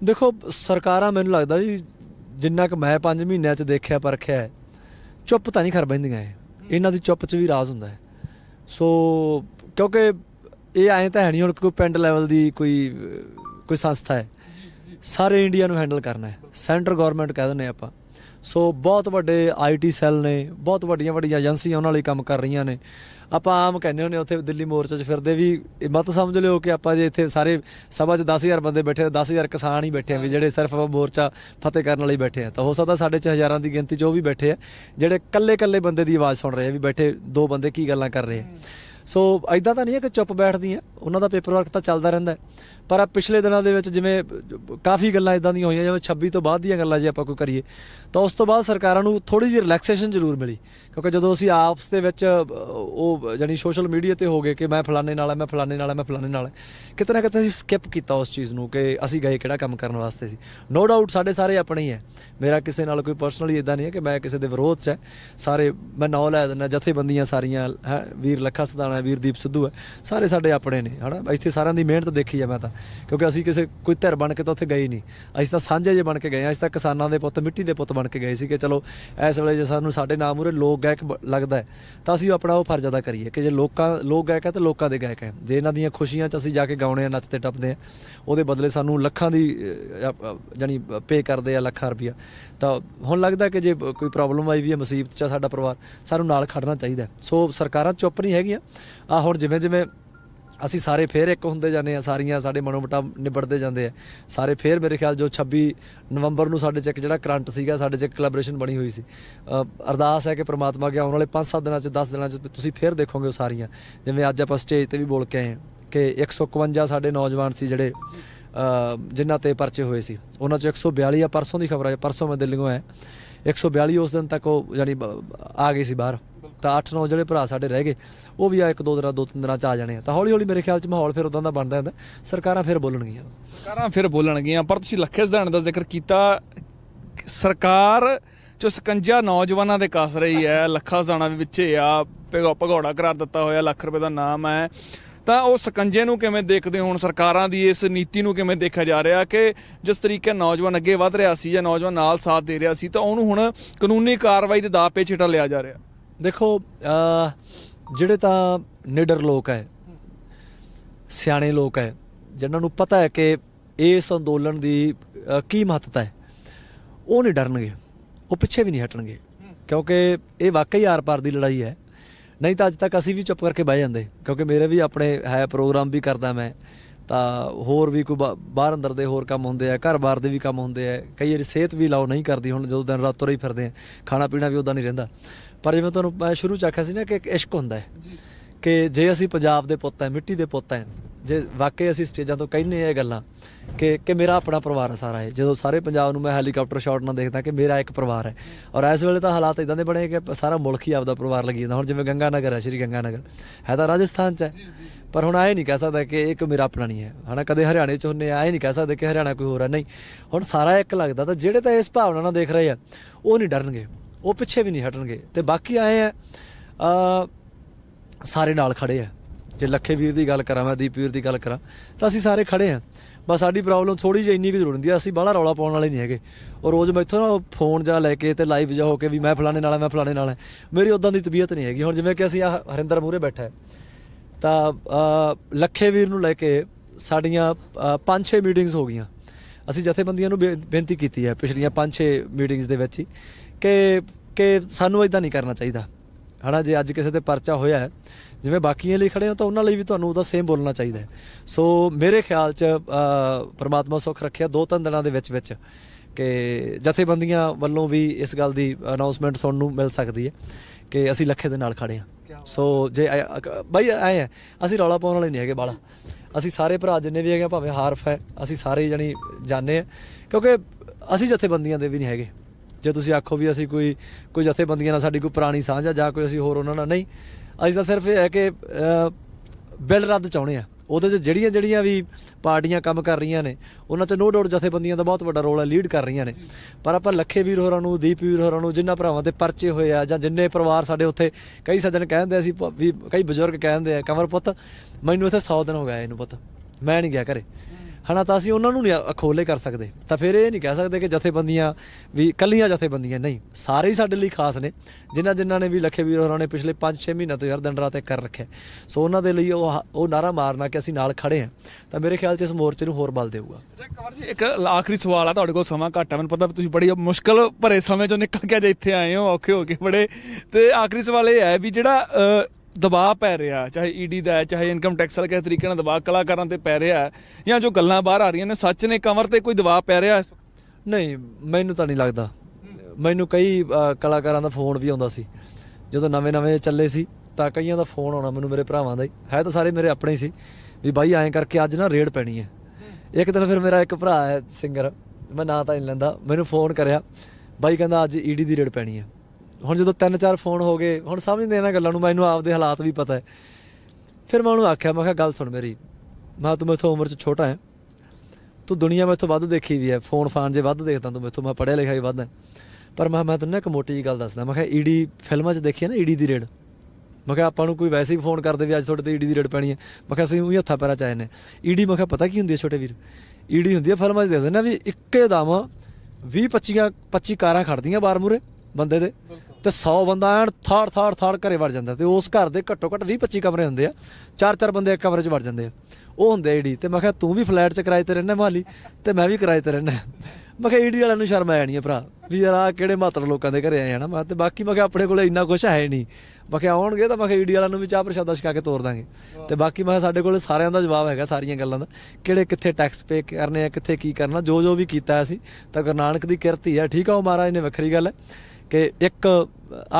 ਦੇਖੋ ਸਰਕਾਰਾਂ ਮੈਨੂੰ ਲੱਗਦਾ ਵੀ ਜਿੰਨਾ ਕਿ ਮੈਂ 5 ਮਹੀਨਿਆਂ 'ਚ ਦੇਖਿਆ ਪਰਖਿਆ ਹੈ ਚੁੱਪ ਤਾਂ ਨਹੀਂ ਕਰ ਬੈਂਦੀਆਂ ਇਹ ਇਹਨਾਂ ਦੀ ਚੁੱਪ 'ਚ ਵੀ ਰਾਜ਼ ਹੁੰਦਾ ਹੈ ਸੋ ਕਿਉਂਕਿ ਇਹ ਐਂ ਤਾਂ ਹੈ ਨਹੀਂ ਹੁਣ ਕੋਈ ਪਿੰਡ ਲੈਵਲ ਦੀ ਕੋਈ ਕੋਈ ਸੰਸਥਾ ਹੈ ਸਾਰੇ ਇੰਡੀਆ ਨੂੰ ਹੈਂਡਲ ਕਰਨਾ ਹੈ ਸੈਂਟਰ ਗਵਰਨਮੈਂਟ ਕਹਿ ਦਿੰਨੇ ਆਪਾਂ ਸੋ ਬਹੁਤ ਵੱਡੇ ਆਈਟੀ ਸੈੱਲ ਨੇ ਬਹੁਤ ਵੱਡੀਆਂ ਵੱਡੀਆਂ ਏਜੰਸੀਆਂ ਉਹਨਾਂ ਲਈ ਕੰਮ ਕਰ ਰਹੀਆਂ ਨੇ ਆਪਾਂ ਆਮ ਕਹਿੰਦੇ ਹੁੰਦੇ ਉੱਥੇ ਦਿੱਲੀ ਮੋਰਚੇ 'ਚ ਫਿਰਦੇ ਵੀ ਇਹ ਮਤ ਸਮਝ ਲਿਓ ਕਿ ਆਪਾਂ ਜੇ ਇੱਥੇ ਸਾਰੇ ਸਭਾ 'ਚ 10000 ਬੰਦੇ ਬੈਠੇ 10000 ਕਿਸਾਨ ਹੀ ਬੈਠੇ ਆ ਵੀ ਜਿਹੜੇ ਸਿਰਫ ਮੋਰਚਾ ਫਤਿਹ ਕਰਨ ਲਈ ਬੈਠੇ ਆ ਤਾਂ ਹੋ ਸਕਦਾ ਸਾਡੇ 'ਚ ਹਜ਼ਾਰਾਂ ਦੀ ਗਿਣਤੀ 'ਚ ਉਹ ਵੀ ਬੈਠੇ ਆ ਜਿਹੜੇ ਕੱਲੇ ਕੱਲੇ ਬੰਦੇ ਦੀ ਆਵਾਜ਼ ਸੁਣ ਰਹੇ ਆ ਵੀ ਬੈਠੇ ਦੋ ਬੰਦੇ ਕੀ ਗੱਲਾਂ ਕਰ ਰਹੇ ਆ ਸੋ ਐਦਾਂ ਤਾਂ ਨਹੀਂ ਹੈ ਕਿ ਚੁੱਪ ਬੈਠਦੀਆਂ ਉਹਨਾਂ ਦਾ ਪੇਪਰ ਵਰਕ ਤਾਂ ਚੱਲਦਾ ਰਹਿੰਦਾ ਪਰ ਆ ਪਿਛਲੇ ਦਿਨਾਂ ਦੇ ਵਿੱਚ ਜਿਵੇਂ ਕਾਫੀ ਗੱਲਾਂ ਇਦਾਂ ਦੀਆਂ ਹੋਈਆਂ ਜਿਵੇਂ 26 ਤੋਂ ਬਾਅਦ ਦੀਆਂ ਗੱਲਾਂ ਜੇ ਆਪਾਂ ਕੋਈ ਕਰੀਏ ਤਾਂ ਉਸ ਤੋਂ ਬਾਅਦ ਸਰਕਾਰਾਂ ਨੂੰ ਥੋੜੀ ਜਿਹੀ ਰਿਲੈਕਸੇਸ਼ਨ ਜ਼ਰੂਰ ਮਿਲੀ ਕਿਉਂਕਿ ਜਦੋਂ ਅਸੀਂ ਆਪਸ ਦੇ ਵਿੱਚ ਉਹ ਜਾਨੀ ਸੋਸ਼ਲ ਮੀਡੀਆ ਤੇ ਹੋ ਗਏ ਕਿ ਮੈਂ ਫਲਾਣੇ ਨਾਲ ਆ ਮੈਂ ਫਲਾਣੇ ਨਾਲ ਆ ਮੈਂ ਫਲਾਣੇ ਨਾਲ ਕਿਤੇ ਨਾ ਕਿਤੇ ਅਸੀਂ ਸਕਿਪ ਕੀਤਾ ਉਸ ਚੀਜ਼ ਨੂੰ ਕਿ ਅਸੀਂ ਗਏ ਕਿਹੜਾ ਕੰਮ ਕਰਨ ਵਾਸਤੇ ਸੀ ਨੋ ਡਾਊਟ ਸਾਡੇ ਸਾਰੇ ਆਪਣੇ ਹੀ ਹੈ ਮੇਰਾ ਕਿਸੇ ਨਾਲ ਕੋਈ ਪਰਸਨਲੀ ਇਦਾਂ ਨਹੀਂ ਹੈ ਕਿ ਮੈਂ ਕਿਸੇ ਦੇ ਵਿਰੋਧ 'ਚ ਹੈ ਸਾਰੇ ਮੈਂ ਨਾਂ ਲੈ ਦਿੰਦਾ ਜਥੇਬੰਦੀਆਂ ਸਾਰੀਆਂ ਵੀਰ ਲੱਖਾ ਸਦਾਣਾ ਵੀਰਦੀਪ ਸਿੱਧੂ ਹੈ ਸਾਰੇ ਸਾਡੇ ਆਪਣੇ ਨੇ ਹਨਾ ਇੱਥੇ ਸਾਰਿਆਂ ਦੀ ਮਿਹਨਤ ਦੇਖੀ ਆ ਮੈਂ ਤਾਂ ਕਿਉਂਕਿ ਅਸੀਂ ਕਿਸੇ ਕੋਈ ਧਿਰ ਬਣ ਕੇ ਤਾਂ ਉੱਥੇ ਗਏ ਨਹੀਂ ਅਸੀਂ ਤਾਂ ਸਾਂਝੇ ਜੇ ਬਣ ਕੇ ਗਏ ਆ ਅਸੀਂ ਤਾਂ ਕਿਸਾਨਾਂ ਦੇ ਪੁੱਤ ਮਿੱਟੀ ਦੇ ਪੁੱਤ ਬਣ ਕੇ ਗਏ ਸੀ ਕਿ ਚਲੋ ਇਸ ਵੇਲੇ ਜੇ ਸਾਨੂੰ ਸਾਡੇ ਨਾਮ ਉਰੇ ਲੋਕ ਗਾਇਕ ਲੱਗਦਾ ਤਾਂ ਅਸੀਂ ਆਪਣਾ ਉਹ ਫਰਜ਼ ਅਦਾ ਕਰੀਏ ਕਿ ਜੇ ਲੋਕਾਂ ਲੋਕ ਗਾਇਕ ਹੈ ਤਾਂ ਲੋਕਾਂ ਦੇ ਗਾਇਕ ਹੈ ਜੇ ਇਹਨਾਂ ਦੀਆਂ ਖੁਸ਼ੀਆਂ 'ਚ ਅਸੀਂ ਜਾ ਕੇ ਗਾਉਣੇ ਆ ਨੱਚਦੇ ਟੱਪਦੇ ਆ ਉਹਦੇ ਬਦਲੇ ਸਾਨੂੰ ਲੱਖਾਂ ਦੀ ਜਾਨੀ ਪੇ ਕਰਦੇ ਆ ਲੱਖਾਂ ਰੁਪਈਆ ਤਾਂ ਹੁਣ ਲੱਗਦਾ ਕਿ ਜੇ ਕੋਈ ਪ੍ਰੋਬਲਮ ਆਈ ਵੀ ਹੈ ਮੁਸੀਬਤ 'ਚ ਸਾਡਾ ਪਰਿਵਾਰ ਸਾਨੂੰ ਨਾਲ ਖੜਨਾ ਚਾਹੀਦਾ ਸੋ ਸਰਕਾਰਾਂ ਚੁੱਪ ਨਹੀਂ ਹੈਗੀਆਂ ਆ ਹੁਣ ਜਿਵੇਂ ਜਿਵੇਂ ਅਸੀਂ ਸਾਰੇ ਫੇਰ ਇੱਕ ਹੁੰਦੇ ਜਾਂਦੇ ਆ ਸਾਰੀਆਂ ਸਾਡੇ ਮਨੋਮਟਾ ਨਿਬੜਦੇ ਜਾਂਦੇ ਆ ਸਾਰੇ ਫੇਰ ਮੇਰੇ ਖਿਆਲ ਜੋ 26 ਨਵੰਬਰ ਨੂੰ ਸਾਡੇ ਚ ਇੱਕ ਜਿਹੜਾ ਕਰੰਟ ਸੀਗਾ ਸਾਡੇ ਚ ਕੋਲੈਬੋਰੇਸ਼ਨ ਬਣੀ ਹੋਈ ਸੀ ਅਰਦਾਸ ਹੈ ਕਿ ਪ੍ਰਮਾਤਮਾ ਅੱਗੇ ਆਉਣ ਵਾਲੇ 5-7 ਦਿਨਾਂ ਚ 10 ਦਿਨਾਂ ਚ ਤੁਸੀਂ ਫੇਰ ਦੇਖੋਗੇ ਉਹ ਸਾਰੀਆਂ ਜਿਵੇਂ ਅੱਜ ਆਪਾਂ ਸਟੇਜ ਤੇ ਵੀ ਬੋਲ ਕੇ ਆਏ ਕਿ 151 ਸਾਡੇ ਨੌਜਵਾਨ ਸੀ ਜਿਹੜੇ ਜਿਨ੍ਹਾਂ ਤੇ ਪਰਚੇ ਹੋਏ ਸੀ ਉਹਨਾਂ ਚ 142 ਆ ਪਰਸੋਂ ਦੀ ਖਬਰ ਆ ਪਰਸੋਂ ਮੈਂ ਦਿੱਲੀੋਂ ਆਇਆ 142 ਉਸ ਦਿਨ ਤੱਕ ਉਹ ਯਾਨੀ ਆ ਗਈ ਸੀ ਬਾਹਰ ਤਾਂ 8-9 ਜਿਹੜੇ ਭਰਾ ਸਾਡੇ ਰਹਿ ਗਏ ਉਹ ਵੀ ਆ ਇੱਕ ਦੋ ਦਿਨਾਂ ਦੋ ਤਿੰਨ ਦਿਨਾਂ ਚ ਆ ਜਾਣੇ ਆ ਤਾਂ ਹੌਲੀ ਹੌਲੀ ਮੇਰੇ ਖਿਆਲ ਚ ਮਾਹੌਲ ਫਿਰ ਉਦਾਂ ਦਾ ਬਣਦਾ ਜਾਂਦਾ ਸਰਕਾਰਾਂ ਫਿਰ ਬੋਲਣਗੀਆਂ ਸਰਕਾਰਾਂ ਫਿਰ ਬੋਲਣਗੀਆਂ ਪਰ ਤੁਸੀਂ ਲੱਖੇ ਸਧਾਰਨ ਦਾ ਜ਼ਿਕਰ ਕੀਤਾ ਸਰਕਾਰ ਜੋ ਸਕੰਜਾ ਨੌਜਵਾਨਾਂ ਦੇ ਕਾਸ ਰਹੀ ਹੈ ਲੱਖਾਂ ਸਧਾਰਨਾਂ ਦੇ ਵਿੱਚ ਆ ਭਗੌੜਾ ਕਰਾਰ ਦਿੱਤਾ ਹੋਇਆ ਲੱਖ ਰੁਪਏ ਦਾ ਨਾਮ ਹੈ ਤਾਂ ਉਹ ਸਕੰਜੇ ਨੂੰ ਕਿਵੇਂ ਦੇਖਦੇ ਹੋਣ ਸਰਕਾਰਾਂ ਦੀ ਇਸ ਨੀਤੀ ਨੂੰ ਕਿਵੇਂ ਦੇਖਿਆ ਜਾ ਰਿਹਾ ਕਿ ਜਿਸ ਤਰੀਕੇ ਨੌਜਵਾਨ ਅੱਗੇ ਵਧ ਰਿਹਾ ਸੀ ਜਾਂ ਨੌਜਵਾਨ ਨਾਲ ਸਾਥ ਦੇ ਰਿਹਾ ਸੀ ਤਾਂ ਉਹਨੂੰ ਹੁਣ ਕਾਨੂੰਨੀ ਕਾਰਵਾਈ ਦੇ ਦਾਅ ਪੇ ਛੇਟਾ ਲਿਆ ਜਾ ਰਿਹਾ ਦੇਖੋ ਜਿਹੜੇ ਤਾਂ ਨਿਡਰ ਲੋਕ ਹੈ ਸਿਆਣੇ ਲੋਕ ਹੈ ਜਿਨ੍ਹਾਂ ਨੂੰ ਪਤਾ ਹੈ ਕਿ ਇਸ ਅੰਦੋਲਨ ਦੀ ਕੀ ਮਹੱਤਤਾ ਹੈ ਉਹ ਨਹੀਂ ਡਰਨਗੇ ਉਹ ਪਿੱਛੇ ਵੀ ਨਹੀਂ ਹਟਣਗੇ ਕਿਉਂਕਿ ਇਹ ਵਾਕਈ ਆਰ-ਪਾਰ ਦੀ ਲੜਾਈ ਹੈ ਨਹੀਂ ਤਾਂ ਅੱਜ ਤੱਕ ਅਸੀਂ ਵੀ ਚੁੱਪ ਕਰਕੇ ਬਹਿ ਜਾਂਦੇ ਕਿਉਂਕਿ ਮੇਰੇ ਵੀ ਆਪਣੇ ਹੈ ਪ੍ਰੋਗਰਾਮ ਵੀ ਕਰਦਾ ਮੈਂ ਤਾਂ ਹੋਰ ਵੀ ਕੋਈ ਬਾਹਰ ਅੰਦਰ ਦੇ ਹੋਰ ਕੰਮ ਹੁੰਦੇ ਆ ਘਰ-ਬਾਰ ਦੇ ਵੀ ਕੰਮ ਹੁੰਦੇ ਆ ਕਈ ਵਾਰੀ ਸਿਹਤ ਵੀ ਲਾਉ ਨਹੀਂ ਕਰਦੀ ਹੁਣ ਜਦੋਂ ਦਿਨ ਰਾਤ ਤੁਰੇ ਹੀ ਫਿਰਦੇ ਆ ਖਾਣਾ ਪੀਣਾ ਵੀ ਉਦਾਂ ਨਹੀਂ ਰਹਿੰਦਾ ਪਰ ਜਿਵੇਂ ਤੁਹਾਨੂੰ ਮੈਂ ਸ਼ੁਰੂ ਚ ਆਖਿਆ ਸੀ ਨਾ ਕਿ ਇੱਕ ਇਸ਼ਕ ਹੁੰਦਾ ਹੈ ਕਿ ਜੇ ਅਸੀਂ ਪੰਜਾਬ ਦੇ ਪੁੱਤ ਆ ਮਿੱਟੀ ਦੇ ਪੁੱਤ ਆ ਜੇ ਵਾਕਈ ਅਸੀਂ ਸਟੇਜਾਂ ਤੋਂ ਕਹਿੰਨੇ ਆ ਇਹ ਗੱਲਾਂ ਕਿ ਕਿ ਮੇਰਾ ਆਪਣਾ ਪਰਿਵਾਰ ਆ ਸਾਰਾ ਇਹ ਜਦੋਂ ਸਾਰੇ ਪੰਜਾਬ ਨੂੰ ਮੈਂ ਹੈਲੀਕਾਪਟਰ ਸ਼ਾਟ ਨਾਲ ਦੇਖਦਾ ਕਿ ਮੇਰਾ ਇੱਕ ਪਰਿਵਾਰ ਹੈ ਔਰ ਇਸ ਵੇਲੇ ਤਾਂ ਹਾਲਾਤ ਇਦਾਂ ਦੇ ਬਣੇ ਕਿ ਸਾਰਾ ਮੁਲਕ ਹੀ ਆਪਦਾ ਪਰਿਵਾਰ ਲੱਗੀ ਜਾਂਦਾ ਹੁਣ ਜਿਵੇਂ ਗੰਗਾ ਨਗਰ ਹੈ ਸ਼੍ਰੀ ਗੰਗਾ ਨਗਰ ਹੈ ਤਾਂ ਰਾਜਸਥਾਨ 'ਚ ਹੈ ਪਰ ਹੁਣ ਆਏ ਨਹੀਂ ਕਹਿ ਸਕਦਾ ਕਿ ਇਹ ਕੋ ਮੇਰਾ ਆਪਣਾ ਨਹੀਂ ਹੈ ਹਨਾ ਕਦੇ ਹਰਿਆਣੇ ਚ ਹੁੰਨੇ ਆਏ ਨਹੀਂ ਕਹਿ ਸਕਦੇ ਕਿ ਹਰਿਆਣਾ ਕੋਈ ਹੋਰ ਹੈ ਨਹੀਂ ਹੁਣ ਸਾਰਾ ਇੱਕ ਲੱਗਦਾ ਤਾਂ ਜਿਹੜੇ ਤਾਂ ਇਸ ਭਾਵਨਾ ਨਾਲ ਦੇਖ ਰਹੇ ਆ ਉਹ ਨਹੀਂ ਡਰਨਗੇ ਉਹ ਪਿੱਛੇ ਵੀ ਨਹੀਂ ਹਟਣਗੇ ਤੇ ਬਾਕੀ ਆਏ ਆ ਆ ਸਾਰੇ ਨਾਲ ਖੜੇ ਆ ਜੇ ਲੱਖੇ ਵੀਰ ਦੀ ਗੱਲ ਕਰਾਂ ਮੈਂ ਦੀਪ ਵੀਰ ਦੀ ਗੱਲ ਕਰਾਂ ਤਾਂ ਅਸੀਂ ਸਾਰੇ ਖੜੇ ਆ ਬਸ ਸਾਡੀ ਪ੍ਰੋਬਲਮ ਥੋੜੀ ਜਿਹੀ ਇੰਨੀ ਕੁ ਜ਼ਰੂਰ ਹੁੰਦੀ ਆ ਅਸੀਂ ਬਾਹਲਾ ਰੌਲਾ ਪਾਉਣ ਵਾਲੇ ਨਹੀਂ ਹੈਗੇ ਔਰ ਰੋਜ਼ ਮੈਥੋਂ ਨਾ ਫੋਨ ਜਾ ਲੈ ਕੇ ਤੇ ਲਾਈਵ ਜਾ ਹੋ ਕੇ ਵੀ ਮੈਂ ਫਲਾਣੇ ਨਾਲ ਆ ਮੈਂ ਫਲਾਣੇ ਨਾਲ ਆ ਮੇਰੀ ਉਦਾਂ ਦੀ ਤਬੀਅਤ ਨਹੀਂ ਹੈਗੀ ਹੁਣ ਜਿਵੇਂ ਕਿ ਅਸੀਂ ਆ ਹਰਿੰਦਰ ਮੂਰੇ ਬੈਠਾ ਹੈ ਤਾਂ ਲੱਖੇ ਵੀਰ ਨੂੰ ਲੈ ਕੇ ਸਾਡੀਆਂ 5-6 ਮੀਟਿੰਗਸ ਹੋ ਗਈਆਂ ਅਸੀਂ ਜਥੇਬੰਦੀਆਂ ਨੂੰ ਬੇਨਤੀ ਕੀਤੀ ਹੈ ਪਿਛਲੀਆਂ 5-6 ਮੀਟਿੰਗਸ ਦੇ ਵਿੱਚ ਹੀ ਕਿ ਕਿ ਸਾਨੂੰ ਇਦਾਂ ਨਹੀਂ ਕਰਨਾ ਚਾਹੀਦਾ ਹਣਾ ਜੇ ਅੱਜ ਕਿਸੇ ਤੇ ਪਰਚਾ ਹੋਇਆ ਹੈ ਜਿਵੇਂ ਬਾਕੀਆਂ ਲਈ ਖੜੇ ਹੋ ਤਾਂ ਉਹਨਾਂ ਲਈ ਵੀ ਤੁਹਾਨੂੰ ਉਹਦਾ ਸੇਮ ਬੋਲਣਾ ਚਾਹੀਦਾ ਹੈ ਸੋ ਮੇਰੇ ਖਿਆਲ 'ਚ ਪਰਮਾਤਮਾ ਸੁਖ ਰੱਖਿਆ ਦੋ ਤਿੰਨ ਦਿਨਾਂ ਦੇ ਵਿੱਚ ਵਿੱਚ ਕਿ ਜਥੇਬੰਦੀਆਂ ਵੱਲੋਂ ਵੀ ਇਸ ਗੱਲ ਦੀ ਅਨਾਉਂਸਮੈਂਟ ਸੁਣਨ ਨੂੰ ਮਿਲ ਸਕਦੀ ਹੈ ਕਿ ਅਸੀਂ ਲੱਖੇ ਦੇ ਨਾਲ ਖੜੇ ਹਾਂ ਸੋ ਜੇ ਬਾਈ ਆਏ ਆ ਅਸੀਂ ਰੌਲਾ ਪਾਉਣ ਵਾਲੇ ਨਹੀਂ ਹੈਗੇ ਬਾਲਾ ਅਸੀਂ ਸਾਰੇ ਭਰਾ ਜਿੰਨੇ ਵੀ ਹੈਗੇ ਭਾਵੇਂ ਹਾਰਫ ਹੈ ਅਸੀਂ ਸਾਰੇ ਜਣੀ ਜਾਣੇ ਆ ਕਿਉਂਕਿ ਅਸੀਂ ਜਥੇਬੰਦੀਆਂ ਦੇ ਵੀ ਨਹੀਂ ਹੈਗੇ ਜੇ ਤੁਸੀਂ ਆਖੋ ਵੀ ਅਸੀਂ ਕੋਈ ਕੋਈ ਜਥੇਬੰਦੀਆਂ ਨਾਲ ਸਾਡੀ ਕੋਈ ਪੁਰਾਣੀ ਸਾਂਝ ਆ ਜਾਂ ਕੋਈ ਅਸੀਂ ਹੋਰ ਉਹਨਾਂ ਨਾਲ ਨਹੀਂ ਅਸੀਂ ਤਾਂ ਸਿਰਫ ਇਹ ਹੈ ਕਿ ਬਿਲ ਰੱਦ ਚਾਹੁੰਦੇ ਆ ਉਹਦੇ 'ਚ ਜਿਹੜੀਆਂ ਜਿਹੜੀਆਂ ਵੀ ਪਾਰਟੀਆਂ ਕੰਮ ਕਰ ਰਹੀਆਂ ਨੇ ਉਹਨਾਂ 'ਚ ਨੋ ਡਾਊਟ ਜਥੇਬੰਦੀਆਂ ਦਾ ਬਹੁਤ ਵੱਡਾ ਰੋਲ ਹੈ ਲੀਡ ਕਰ ਰਹੀਆਂ ਨੇ ਪਰ ਆਪਾਂ ਲੱਖੇ ਵੀਰ ਹੋਰਾਂ ਨੂੰ ਦੀਪ ਵੀਰ ਹੋਰਾਂ ਨੂੰ ਜਿੰਨਾ ਭਰਾਵਾਂ ਦੇ ਪਰਚੇ ਹੋਏ ਆ ਜਾਂ ਜਿੰਨੇ ਪਰਿਵਾਰ ਸਾਡੇ ਉੱਥੇ ਕਈ ਸੱਜਣ ਕਹਿੰਦੇ ਅਸੀਂ ਵੀ ਕਈ ਬਜ਼ੁਰਗ ਕਹਿੰਦੇ ਆ ਕਮਰ ਪੁੱਤ ਮੈਨੂੰ ਇੱਥੇ 100 ਦਿਨ ਹੋ ਗਏ ਇਹਨੂੰ ਪੁੱਤ ਮੈਂ ਨਹੀਂ ਗਿਆ ਘਰੇ ਹਨਾ ਤਾਂ ਅਸੀਂ ਉਹਨਾਂ ਨੂੰ ਨਹੀਂ ਖੋਲੇ ਕਰ ਸਕਦੇ ਤਾਂ ਫਿਰ ਇਹ ਨਹੀਂ ਕਹਿ ਸਕਦੇ ਕਿ ਜਥੇਬੰਦੀਆਂ ਵੀ ਕੱਲੀਆਂ ਜਥੇਬੰਦੀਆਂ ਨਹੀਂ ਸਾਰੇ ਹੀ ਸਾਡੇ ਲਈ ਖਾਸ ਨੇ ਜਿਨ੍ਹਾਂ ਜਿਨ੍ਹਾਂ ਨੇ ਵੀ ਲੱਖੇ ਵੀਰ ਹੋਰਾਂ ਨੇ ਪਿਛਲੇ 5-6 ਮਹੀਨਿਆਂ ਤੋਂ ਦਿਨ ਰਾਤ ਇਹ ਕਰ ਰੱਖਿਆ ਸੋ ਉਹਨਾਂ ਦੇ ਲਈ ਉਹ ਉਹ ਨਾਰਾ ਮਾਰਨਾ ਕਿ ਅਸੀਂ ਨਾਲ ਖੜੇ ਆ ਤਾਂ ਮੇਰੇ ਖਿਆਲ 'ਚ ਇਸ ਮੋਰਚੇ ਨੂੰ ਹੋਰ ਬਲ ਦੇਊਗਾ ਜੀ ਇੱਕ ਆਖਰੀ ਸਵਾਲ ਆ ਤੁਹਾਡੇ ਕੋਲ ਸਮਾਂ ਘੱਟ ਆ ਮੈਨੂੰ ਪਤਾ ਤੁਸੀਂ ਬੜੀ ਮੁਸ਼ਕਲ ਭਰੇ ਸਮੇਂ 'ਚੋਂ ਨਿਕਲ ਕੇ ਅੱਜ ਇੱਥੇ ਆਏ ਹੋ ਔਖੇ ਹੋ ਕੇ ਬੜੇ ਤੇ ਆਖਰੀ ਸਵਾਲ ਇਹ ਹੈ ਵੀ ਜਿਹੜਾ ਦਬਾਅ ਪੈ ਰਿਹਾ ਚਾਹੇ ਈਡੀ e ਦਾ ਚਾਹੇ ਇਨਕਮ ਟੈਕਸ ਵਾਲੇ ਕਿਸੇ ਤਰੀਕੇ ਨਾਲ ਦਬਾਅ ਕਲਾਕਾਰਾਂ ਤੇ ਪੈ ਰਿਹਾ ਜਾਂ ਜੋ ਗੱਲਾਂ ਬਾਹਰ ਆ ਰਹੀਆਂ ਨੇ ਸੱਚ ਨੇ ਕਮਰ ਤੇ ਕੋਈ ਦਬਾਅ ਪੈ ਰਿਹਾ ਨਹੀਂ ਮੈਨੂੰ ਤਾਂ ਨਹੀਂ ਲੱਗਦਾ ਮੈਨੂੰ ਕਈ ਕਲਾਕਾਰਾਂ ਦਾ ਫੋਨ ਵੀ ਆਉਂਦਾ ਸੀ ਜਦੋਂ ਨਵੇਂ-ਨਵੇਂ ਚੱਲੇ ਸੀ ਤਾਂ ਕਈਆਂ ਦਾ ਫੋਨ ਆਉਣਾ ਮੈਨੂੰ ਮੇਰੇ ਭਰਾਵਾਂ ਦਾ ਹੀ ਹੈ ਤਾਂ ਸਾਰੇ ਮੇਰੇ ਆਪਣੇ ਸੀ ਵੀ ਬਾਈ ਐਂ ਕਰਕੇ ਅੱਜ ਨਾ ਰੇਡ ਪੈਣੀ ਹੈ ਇੱਕ ਦਿਨ ਫਿਰ ਮੇਰਾ ਇੱਕ ਭਰਾ ਹੈ ਸਿੰਗਰ ਮੈਂ ਨਾਂ ਤਾਂ ਨਹੀਂ ਲੈਂਦਾ ਮੈਨੂੰ ਫੋਨ ਕਰਿਆ ਬਾਈ ਕਹਿੰਦਾ ਅੱਜ ਈਡੀ e ਦੀ ਰੇਡ ਪੈਣੀ ਹੈ ਹੁਣ ਜਦੋਂ ਤਿੰਨ ਚਾਰ ਫੋਨ ਹੋ ਗਏ ਹੁਣ ਸਮਝਦੇ ਇਹਨਾਂ ਗੱਲਾਂ ਨੂੰ ਮੈਨੂੰ ਆਪਦੇ ਹਾਲਾਤ ਵੀ ਪਤਾ ਹੈ ਫਿਰ ਮੈਂ ਉਹਨੂੰ ਆਖਿਆ ਮੈਂ ਕਿਹਾ ਗੱਲ ਸੁਣ ਮੇਰੀ ਮੈਂ ਤੂੰ ਮੇਥੋਂ ਉਮਰ 'ਚ ਛੋਟਾ ਹੈ ਤੂੰ ਦੁਨੀਆ ਮੇਥੋਂ ਵੱਧ ਦੇਖੀ ਵੀ ਹੈ ਫੋਨ ਫਾਨ ਜੇ ਵੱਧ ਦੇਖਦਾ ਤੂੰ ਮੇਥੋਂ ਮੈਂ ਪੜਿਆ ਲਿਖਿਆ ਹੀ ਵੱਧ ਹੈ ਪਰ ਮੈਂ ਮੈਂ ਤੈਨੂੰ ਇੱਕ ਮੋਟੀ ਜੀ ਗੱਲ ਦੱਸਦਾ ਮੈਂ ਕਿਹਾ ਈਡੀ ਫਿਲਮਾਂ 'ਚ ਦੇਖੀ ਹੈ ਨਾ ਈਡੀ ਦੀ ਰੇਡ ਮੈਂ ਕਿਹਾ ਆਪਾਂ ਨੂੰ ਕੋਈ ਵੈਸੇ ਹੀ ਫੋਨ ਕਰਦੇ ਵੀ ਅੱਜ ਤੁਹਾਡੇ ਤੇ ਈਡੀ ਦੀ ਰੇਡ ਪੈਣੀ ਹੈ ਮੈਂ ਕਿਹਾ ਅਸੀਂ ਉਹੀ ਹੱਥਾਂ ਪੈਰਾਂ 'ਚ ਆਏ ਨੇ ਈਡੀ ਮੈਂ ਕਿਹਾ ਪਤਾ ਕੀ ਹੁੰਦੀ ਹੈ ਛੋਟੇ ਵੀਰ ਈਡੀ ਹੁੰਦੀ ਹੈ ਫਿਲਮਾਂ 'ਚ ਦੇਖਦੇ ਨਾ ਵੀ ਇੱਕੇ ਦਮ 20 25 25 ਕਾਰਾਂ ਖੜਦੀਆਂ ਬਾਰ ਮੂਰੇ ਬੰਦੇ ਦੇ ਤੇ 100 ਬੰਦਾ ਐਨ ਥਾੜ ਥਾੜ ਥਾੜ ਘਰੇ ਵੜ ਜਾਂਦਾ ਤੇ ਉਸ ਘਰ ਦੇ ਘੱਟੋ ਘੱਟ 20 25 ਕਮਰੇ ਹੁੰਦੇ ਆ ਚਾਰ ਚਾਰ ਬੰਦੇ ਇੱਕ ਕਮਰੇ 'ਚ ਵੜ ਜਾਂਦੇ ਆ ਉਹ ਹੁੰਦੇ ਈਡੀ ਤੇ ਮੈਂ ਕਿਹਾ ਤੂੰ ਵੀ ਫਲੈਟ 'ਚ ਕਿਰਾਏ ਤੇ ਰਹਿਣਾ ਮਾਲੀ ਤੇ ਮੈਂ ਵੀ ਕਿਰਾਏ ਤੇ ਰਹਿਣਾ ਮੈਂ ਕਿਹਾ ਈਡੀ ਵਾਲਿਆਂ ਨੂੰ ਸ਼ਰਮ ਆ ਜਾਣੀ ਆ ਭਰਾ ਵੀ ਯਾਰ ਆ ਕਿਹੜੇ ਮਾਤਰ ਲੋਕਾਂ ਦੇ ਘਰੇ ਆਏ ਜਾਣਾ ਮੈਂ ਤੇ ਬਾਕੀ ਮੈਂ ਕਿਹਾ ਆਪਣੇ ਕੋਲੇ ਇੰਨਾ ਕੁਝ ਹੈ ਨਹੀਂ ਮੈਂ ਕਿਹਾ ਆਉਣਗੇ ਤਾਂ ਮੈਂ ਕਿਹਾ ਈਡੀ ਵਾਲਿਆਂ ਨੂੰ ਵੀ ਚਾਹ ਪ੍ਰਸ਼ਾਦਾ ਛਕਾ ਕੇ ਤੋਰ ਦਾਂਗੇ ਤੇ ਬਾਕੀ ਮੈਂ ਸਾਡੇ ਕੋਲੇ ਸਾਰਿਆਂ ਦਾ ਜਵਾਬ ਹੈਗਾ ਸਾਰੀਆਂ ਗੱਲਾਂ ਦਾ ਕਿਹੜੇ ਕਿੱਥੇ ਟੈਕਸ ਪੇ ਕਰਨੇ ਆ ਕਿੱਥੇ ਕੀ ਕਰਨਾ ਜੋ ਜੋ ਵੀ ਕੀਤਾ ਅਸੀਂ ਤਾਂ ਗੁਰਨਾਨਕ ਦੀ ਕਿਰਤੀ ਆ ਠੀਕ ਆ ਉਹ ਮਹਾਰਾਜ ਨੇ ਵੱਖਰੀ ਗੱਲ ਹੈ ਕਿ ਇੱਕ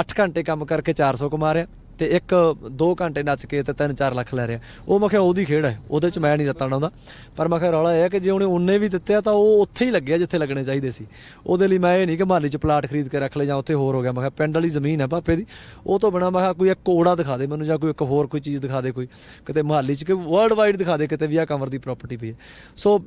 8 ਘੰਟੇ ਕੰਮ ਕਰਕੇ 400 ਕਮਾ ਰਿਹਾ ਤੇ ਇੱਕ 2 ਘੰਟੇ ਨੱਚ ਕੇ ਤੇ 3-4 ਲੱਖ ਲੈ ਰਿਹਾ ਉਹ ਮੈਂ ਕਿਹਾ ਉਹਦੀ ਖੇਡ ਹੈ ਉਹਦੇ ਚ ਮੈਂ ਨਹੀਂ ਦਿੱਤਾ ਹੁੰਦਾ ਪਰ ਮੈਂ ਕਿਹਾ ਰੌਲਾ ਇਹ ਹੈ ਕਿ ਜੇ ਉਹਨੇ ਉਹਨੇ ਵੀ ਦਿੱਤੇ ਤਾਂ ਉਹ ਉੱਥੇ ਹੀ ਲੱਗਿਆ ਜਿੱਥੇ ਲੱਗਣੇ ਚਾਹੀਦੇ ਸੀ ਉਹਦੇ ਲਈ ਮੈਂ ਇਹ ਨਹੀਂ ਕਿ ਮਾਲੀ ਚ ਪਲਾਟ ਖਰੀਦ ਕੇ ਰੱਖ ਲੈ ਜਾਂ ਉੱਥੇ ਹੋਰ ਹੋ ਗਿਆ ਮੈਂ ਕਿਹਾ ਪਿੰਡ ਵਾਲੀ ਜ਼ਮੀਨ ਹੈ ਬਾਪੇ ਦੀ ਉਹ ਤੋਂ ਬਿਨਾ ਮੈਂ ਕਿਹਾ ਕੋਈ ਇੱਕ ਕੋੜਾ ਦਿਖਾ ਦੇ ਮੈਨੂੰ ਜਾਂ ਕੋਈ ਇੱਕ ਹੋਰ ਕੋਈ ਚੀਜ਼ ਦਿਖਾ ਦੇ ਕੋਈ ਕਿਤੇ ਮਾਲੀ ਚ ਕਿ ਵਰਲਡ ਵਾਈਡ ਦਿਖਾ ਦੇ ਕਿਤੇ ਵੀ ਆ ਕਮਰ ਦੀ ਪ੍ਰਾਪਰਟੀ ਪਈ ਹੈ ਸੋ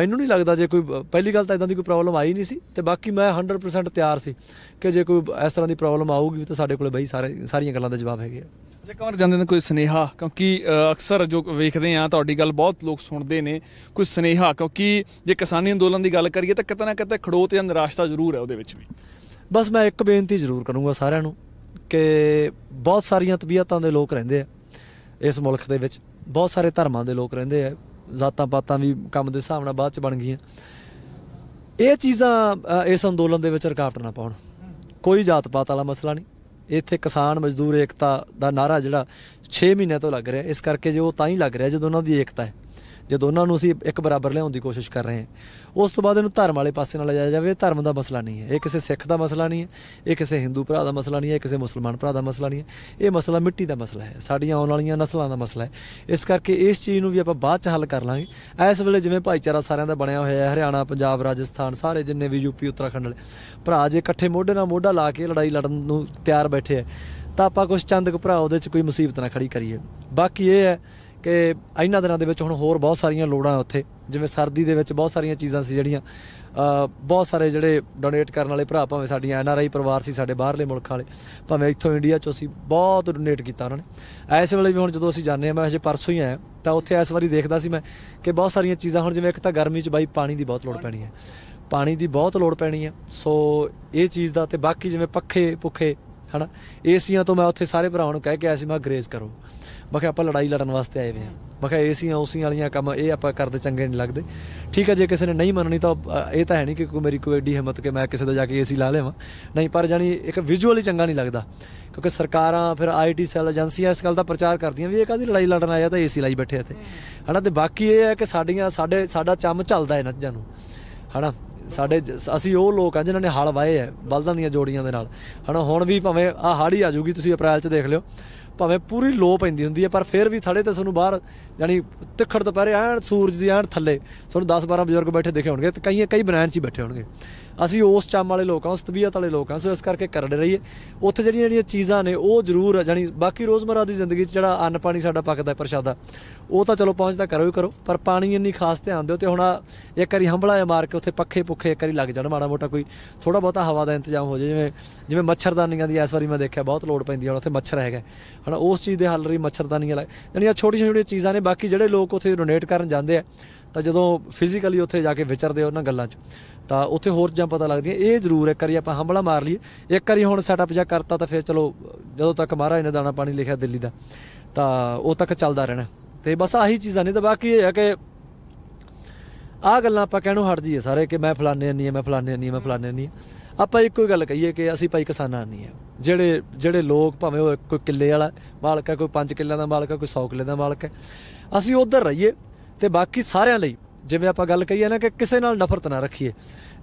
ਮੈਨੂੰ ਨਹੀਂ ਲੱਗਦਾ ਜੇ ਕੋਈ ਪਹਿਲੀ ਗੱਲ ਤਾਂ ਇਦਾਂ ਦੀ ਕੋਈ ਪ੍ਰੋਬਲਮ ਆਈ ਨਹੀਂ ਸੀ ਤੇ ਬਾਕੀ ਮੈਂ 100% ਤਿਆਰ ਸੀ ਕਿ ਜੇ ਕੋਈ ਇਸ ਤਰ੍ਹਾਂ ਦੀ ਪ੍ਰੋਬਲਮ ਆਊਗੀ ਤਾਂ ਸਾਡੇ ਕੋਲੇ ਬਈ ਸਾਰੇ ਸਾਰੀਆਂ ਗੱਲਾਂ ਦਾ ਜਵਾਬ ਹੈ ਹੈਗੇ ਆ ਜੇ ਕਮਰ ਜਾਂਦੇ ਨੇ ਕੋਈ ਸੁਨੇਹਾ ਕਿਉਂਕਿ ਅਕਸਰ ਜੋ ਵੇਖਦੇ ਆ ਤੁਹਾਡੀ ਗੱਲ ਬਹੁਤ ਲੋਕ ਸੁਣਦੇ ਨੇ ਕੋਈ ਸੁਨੇਹਾ ਕਿਉਂਕਿ ਜੇ ਕਿਸਾਨੀ ਅੰਦੋਲਨ ਦੀ ਗੱਲ ਕਰੀਏ ਤਾਂ ਕਿਤੇ ਨਾ ਕਿਤੇ ਖੜੋਤ ਜਾਂ ਨਿਰਾਸ਼ਤਾ ਜ਼ਰੂਰ ਹੈ ਉਹਦੇ ਵਿੱਚ ਵੀ ਬਸ ਮੈਂ ਇੱਕ ਬੇਨਤੀ ਜ਼ਰੂਰ ਕਰੂੰਗਾ ਸਾਰਿਆਂ ਨੂੰ ਕਿ ਬਹੁਤ ਸਾਰੀਆਂ ਤਬੀਅਤਾਂ ਦੇ ਲੋਕ ਰਹਿੰਦੇ ਆ ਇਸ ਮੁਲਕ ਦੇ ਵਿੱਚ ਬਹੁਤ ਸਾਰੇ ਧਰਮਾਂ ਦੇ ਲੋਕ ਰਹਿੰਦੇ ਆ ਜ਼ਾਤਾਂ ਪਾਤਾਂ ਵੀ ਕੰਮ ਦੇ ਹਿਸਾਬ ਨਾਲ ਬਾਅਦ ਚ ਬਣ ਗਈਆਂ ਇਹ ਚੀਜ਼ਾਂ ਇਸ ਅੰਦੋਲਨ ਦੇ ਵਿੱਚ ਰੁਕਾਵਟ ਨਾ ਪਾਉਣ ਕੋਈ ਜਾਤ ਪਾਤ ਵਾਲਾ ਮਸਲਾ ਨਹੀਂ ਇੱਥੇ ਕਿਸਾਨ ਮਜ਼ਦੂਰ ਏਕਤਾ ਦਾ ਨਾਰਾ ਜਿਹੜਾ 6 ਮਹੀਨੇ ਤੋਂ ਲੱਗ ਰਿਹਾ ਇਸ ਕਰਕੇ ਜੇ ਉਹ ਤਾਂ ਹੀ ਲੱਗ ਰਿਹਾ ਜਦੋਂ ਉਹਨਾਂ ਦੀ ਏਕਤਾ ਹੈ ਜੇ ਦੋਨਾਂ ਨੂੰ ਅਸੀਂ ਇੱਕ ਬਰਾਬਰ ਲਿਆਉਣ ਦੀ ਕੋਸ਼ਿਸ਼ ਕਰ ਰਹੇ ਹਾਂ ਉਸ ਤੋਂ ਬਾਅਦ ਇਹਨੂੰ ਧਰਮ ਵਾਲੇ ਪਾਸੇ ਨਾਲ ਲਿਆ ਜਾਵੇ ਧਰਮ ਦਾ ਮਸਲਾ ਨਹੀਂ ਹੈ ਇਹ ਕਿਸੇ ਸਿੱਖ ਦਾ ਮਸਲਾ ਨਹੀਂ ਹੈ ਇਹ ਕਿਸੇ ਹਿੰਦੂ ਭਰਾ ਦਾ ਮਸਲਾ ਨਹੀਂ ਹੈ ਕਿਸੇ ਮੁਸਲਮਾਨ ਭਰਾ ਦਾ ਮਸਲਾ ਨਹੀਂ ਹੈ ਇਹ ਮਸਲਾ ਮਿੱਟੀ ਦਾ ਮਸਲਾ ਹੈ ਸਾਡੀਆਂ ਆਉਣ ਵਾਲੀਆਂ ਨਸਲਾਂ ਦਾ ਮਸਲਾ ਹੈ ਇਸ ਕਰਕੇ ਇਸ ਚੀਜ਼ ਨੂੰ ਵੀ ਆਪਾਂ ਬਾਅਦ ਚ ਹੱਲ ਕਰ ਲਾਂਗੇ ਇਸ ਵੇਲੇ ਜਿਵੇਂ ਭਾਈਚਾਰਾ ਸਾਰਿਆਂ ਦਾ ਬਣਿਆ ਹੋਇਆ ਹੈ ਹਰਿਆਣਾ ਪੰਜਾਬ ਰਾਜਸਥਾਨ ਸਾਰੇ ਜਿੰਨੇ ਵੀ ਯੂਪੀ ਉੱਤਰਾਖੰਡ ਵਾਲੇ ਭਰਾ ਜੇ ਇਕੱਠੇ ਮੋਢੇ ਨਾਲ ਮੋਢਾ ਲਾ ਕੇ ਲੜਾਈ ਲੜਨ ਨੂੰ ਤਿਆਰ ਬੈਠੇ ਆ ਤਾਂ ਆਪਾਂ ਕੁਝ ਚੰਦਕ ਭਰਾ ਉਹਦੇ 'ਚ ਕੋਈ ਮੁਸੀਬਤ ਨਾ ਖੜੀ ਕਰੀਏ ਬਾਕੀ ਇਹ ਹੈ ਕਿ ਇਹਨਾਂ ਦਿਨਾਂ ਦੇ ਵਿੱਚ ਹੁਣ ਹੋਰ ਬਹੁਤ ਸਾਰੀਆਂ ਲੋੜਾਂ ਉੱਥੇ ਜਿਵੇਂ ਸਰਦੀ ਦੇ ਵਿੱਚ ਬਹੁਤ ਸਾਰੀਆਂ ਚੀਜ਼ਾਂ ਸੀ ਜਿਹੜੀਆਂ ਬਹੁਤ ਸਾਰੇ ਜਿਹੜੇ ਡੋਨੇਟ ਕਰਨ ਵਾਲੇ ਭਰਾ ਭਾਵੇਂ ਸਾਡੀਆਂ ਐਨ ਆਰ ਆਈ ਪਰਿਵਾਰ ਸੀ ਸਾਡੇ ਬਾਹਰਲੇ ਮੁਲਕ ਵਾਲੇ ਭਾਵੇਂ ਇੱਥੋਂ ਇੰਡੀਆ ਚੋਂ ਅਸੀਂ ਬਹੁਤ ਡੋਨੇਟ ਕੀਤਾ ਉਹਨਾਂ ਨੇ ਐਸੇ ਵੇਲੇ ਵੀ ਹੁਣ ਜਦੋਂ ਅਸੀਂ ਜਾਂਦੇ ਆ ਮੈਂ ਹਜੇ ਪਰਸੋਂ ਹੀ ਆਇਆ ਤਾਂ ਉੱਥੇ ਇਸ ਵਾਰੀ ਦੇਖਦਾ ਸੀ ਮੈਂ ਕਿ ਬਹੁਤ ਸਾਰੀਆਂ ਚੀਜ਼ਾਂ ਹੁਣ ਜਿਵੇਂ ਇੱਕ ਤਾਂ ਗਰਮੀ 'ਚ ਬਾਈ ਪਾਣੀ ਦੀ ਬਹੁਤ ਲੋੜ ਪੈਣੀ ਹੈ ਪਾਣੀ ਦੀ ਬਹੁਤ ਲੋੜ ਪੈਣੀ ਹੈ ਸੋ ਇਹ ਚੀਜ਼ ਦਾ ਤੇ ਬਾਕੀ ਜਿਵੇਂ ਪੱਖੇ ਪੁੱਖੇ ਹਨਾ ਏਸੀਆਂ ਤੋਂ ਮੈਂ ਉੱਥੇ ਸਾਰੇ ਭਰਾਵਾਂ ਨੂੰ ਕਹਿ ਕੇ ਆਇਆ ਸੀ ਮੈਂ ਗਰੇਜ਼ ਕਰੋ ਮੈਂ ਕਿਹਾ ਆਪਾਂ ਲੜਾਈ ਲੜਨ ਵਾਸਤੇ ਆਏ ਹੋਏ ਆ ਮੈਂ ਕਿਹਾ ਏਸੀਆਂ ਉਸੀਆਂ ਵਾਲੀਆਂ ਕੰਮ ਇਹ ਆਪਾਂ ਕਰਦੇ ਚੰਗੇ ਨਹੀਂ ਲੱਗਦੇ ਠੀਕ ਹੈ ਜੇ ਕਿਸੇ ਨੇ ਨਹੀਂ ਮੰਨਣੀ ਤਾਂ ਇਹ ਤਾਂ ਹੈ ਨਹੀਂ ਕਿ ਕੋਈ ਮੇਰੀ ਕੋਈ ਏਡੀ ਹਿੰਮਤ ਕਿ ਮੈਂ ਕਿਸੇ ਦਾ ਜਾ ਕੇ ਏਸੀ ਲਾ ਲਵਾਂ ਨਹੀਂ ਪਰ ਜਾਨੀ ਇੱਕ ਵਿਜ਼ੂਅਲੀ ਚੰਗਾ ਨਹੀਂ ਲੱਗਦਾ ਕਿਉਂਕਿ ਸਰਕਾਰਾਂ ਫਿਰ ਆਈਟੀ ਸੈਲ ਏਜੰਸੀਆਂ ਇਸ ਗੱਲ ਦਾ ਪ੍ਰਚਾਰ ਕਰਦੀਆਂ ਵੀ ਇਹ ਕਾਦੀ ਲੜਾਈ ਲੜਨ ਆਇਆ ਤਾਂ ਏਸੀ ਲਾਈ ਬੈਠੇ ਇੱਥੇ ਹਨਾ ਤੇ ਬਾਕੀ ਇਹ ਹੈ ਕਿ ਸਾਡੀਆਂ ਸਾਡੇ ਸਾਡਾ ਚੰਮ ਚੱਲਦਾ ਹੈ ਚੀਜ਼ਾਂ ਨੂੰ ਹਨਾ ਸਾਡੇ ਅਸੀਂ ਉਹ ਲੋਕ ਆ ਜਿਨ੍ਹਾਂ ਨੇ ਹਲ ਵਾਏ ਆ ਬਲਦਾਂ ਦੀਆਂ ਜੋੜੀਆਂ ਦੇ ਨਾਲ ਹਣਾ ਹੁਣ ਵੀ ਭਾਵੇਂ ਆ ਹਾੜੀ ਆ ਜੂਗੀ ਤੁਸੀਂ ਅਪ੍ਰੈਲ 'ਚ ਦੇਖ ਲਿਓ ਭਾਵੇਂ ਪੂਰੀ ਲੋ ਪੈਂਦੀ ਹੁੰਦੀ ਹੈ ਪਰ ਫਿਰ ਵੀ ਥੜੇ ਤੇ ਤੁਹਾਨੂੰ ਬਾਹਰ ਯਾਨੀ ਤਿੱਖੜ ਦੁਪਹਿਰੇ ਐਨ ਸੂਰਜ ਦੀ ਐਨ ਥੱਲੇ ਤੁਹਾਨੂੰ 10-12 ਬਜ਼ੁਰਗ ਬੈਠੇ ਦਿਖੇ ਹੋਣਗੇ ਤੇ ਕਈ ਕਈ ਬਨਾਨ 'ਚ ਹੀ ਬੈਠੇ ਹੋਣਗੇ ਅਸੀਂ ਉਸ ਚੰਮ ਵਾਲੇ ਲੋਕ ਆ ਉਸ ਤਬੀਅਤ ਵਾਲੇ ਲੋਕ ਆ ਸੋ ਇਸ ਕਰਕੇ ਕਰੜੇ ਰਹੀਏ ਉੱਥੇ ਜਿਹੜੀਆਂ ਜਿਹੜੀਆਂ ਚੀਜ਼ਾਂ ਨੇ ਉਹ ਜ਼ਰੂਰ ਜਾਨੀ ਬਾਕੀ ਰੋਜ਼ਮਰਾ ਦੀ ਜ਼ਿੰਦਗੀ 'ਚ ਜਿਹੜਾ ਅੰਨ ਪਾਣੀ ਸਾਡਾ ਪੱਕਦਾ ਪ੍ਰਸ਼ਾਦਾ ਉਹ ਤਾਂ ਚਲੋ ਪਹੁੰਚਦਾ ਕਰੋ ਹੀ ਕਰੋ ਪਰ ਪਾਣੀ ਇੰਨੀ ਖਾਸ ਧਿਆਨ ਦਿਓ ਤੇ ਹੁਣ ਇੱਕ ਵਾਰੀ ਹੰਬਲਾ ਜਾਂ ਮਾਰ ਕੇ ਉੱਥੇ ਪੱਖੇ ਪੁੱਖੇ ਇੱਕ ਵਾਰੀ ਲੱਗ ਜਾਣ ਮਾੜਾ ਮੋਟਾ ਕੋਈ ਥੋੜਾ ਬਹੁਤਾ ਹਵਾ ਦਾ ਇੰਤਜ਼ਾਮ ਹੋ ਜੇ ਜਿਵੇਂ ਜਿਵੇਂ ਮੱਛਰਦਾਨੀਆਂ ਦੀ ਇਸ ਵਾਰੀ ਮੈਂ ਦੇਖਿਆ ਬਹੁਤ ਲੋਡ ਪੈਂਦੀ ਹੁਣ ਉੱਥੇ ਮੱਛਰ ਹੈਗਾ ਹਨਾ ਉਸ ਚੀਜ਼ ਦੇ ਹੱਲ ਲਈ ਮੱਛਰਦਾਨੀਆਂ ਲੱਗ ਯਾਨੀ ਆ ਛੋਟੀਆਂ ਛੋਟੀਆਂ ਚੀਜ਼ਾਂ ਨੇ ਬਾਕੀ ਜਿਹੜੇ ਲੋਕ ਉੱਥੇ ਡੋਨੇਟ ਕਰਨ ਜਾਂਦੇ ਆ ਤਾਂ ਜਦੋਂ ਫਿਜ਼ੀਕਲੀ ਉੱਥੇ ਜਾ ਕੇ ਵਿਚਰਦੇ ਉਹਨਾਂ ਗੱਲਾਂ 'ਚ ਤਾਂ ਉੱਥੇ ਹੋਰ ਜਾਂ ਪਤਾ ਲੱਗਦੀ ਇਹ ਜ਼ਰੂਰ ਇੱਕ ਵਾਰੀ ਆਪਾਂ ਹੰਬਲਾ ਮਾਰ ਲਈਏ ਇੱਕ ਵਾਰੀ ਹੁਣ ਸੈਟਅਪ ਜਾਂ ਕਰਤਾ ਤਾਂ ਫਿਰ ਚਲੋ ਜਦੋਂ ਤੱਕ ਮਹਾਰਾਜ ਨੇ ਦਾਣਾ ਪਾਣੀ ਲਿਖਿਆ ਦਿੱਲੀ ਦਾ ਤਾਂ ਉਹ ਤੱਕ ਚੱਲਦਾ ਰਹਿਣਾ ਤੇ ਬਸ ਆਹੀ ਚੀਜ਼ਾਂ ਨੇ ਤਾਂ ਬਾਕੀ ਇਹ ਹੈ ਕਿ ਆ ਗੱਲਾਂ ਆਪਾਂ ਕਹਿਣੋਂ ਹਟ ਜੀਏ ਸਾਰੇ ਕਿ ਮੈਂ ਫਲਾਣੇ ਨਹੀਂ ਮੈਂ ਫਲਾਣੇ ਨਹੀਂ ਮੈਂ ਫਲਾਣੇ ਨਹੀਂ ਆਪਾਂ ਇੱਕੋ ਹੀ ਗੱਲ ਕਹੀਏ ਕਿ ਅਸੀਂ ਭਾਈ ਕਿਸਾਨਾਂ ਨਹੀਂ ਆ ਜਿਹੜੇ ਜਿਹੜੇ ਲੋਕ ਭਾਵੇਂ ਉਹ ਕੋਈ ਕਿੱਲੇ ਵਾਲਾ ਮਾਲਕ ਹੈ ਕੋਈ 5 ਕਿੱਲਿਆਂ ਦਾ ਮਾਲਕ ਹੈ ਕੋਈ 100 ਕਿੱਲੇ ਦਾ ਮਾਲਕ ਹੈ ਅਸੀਂ ਉਧਰ ਰਹੀਏ ਤੇ ਬਾਕੀ ਸਾਰਿਆਂ ਲਈ ਜਿਵੇਂ ਆਪਾਂ ਗੱਲ ਕਹੀਏ ਨਾ ਕਿ ਕਿਸੇ ਨਾਲ ਨਫ਼ਰਤ ਨਾ ਰੱਖੀਏ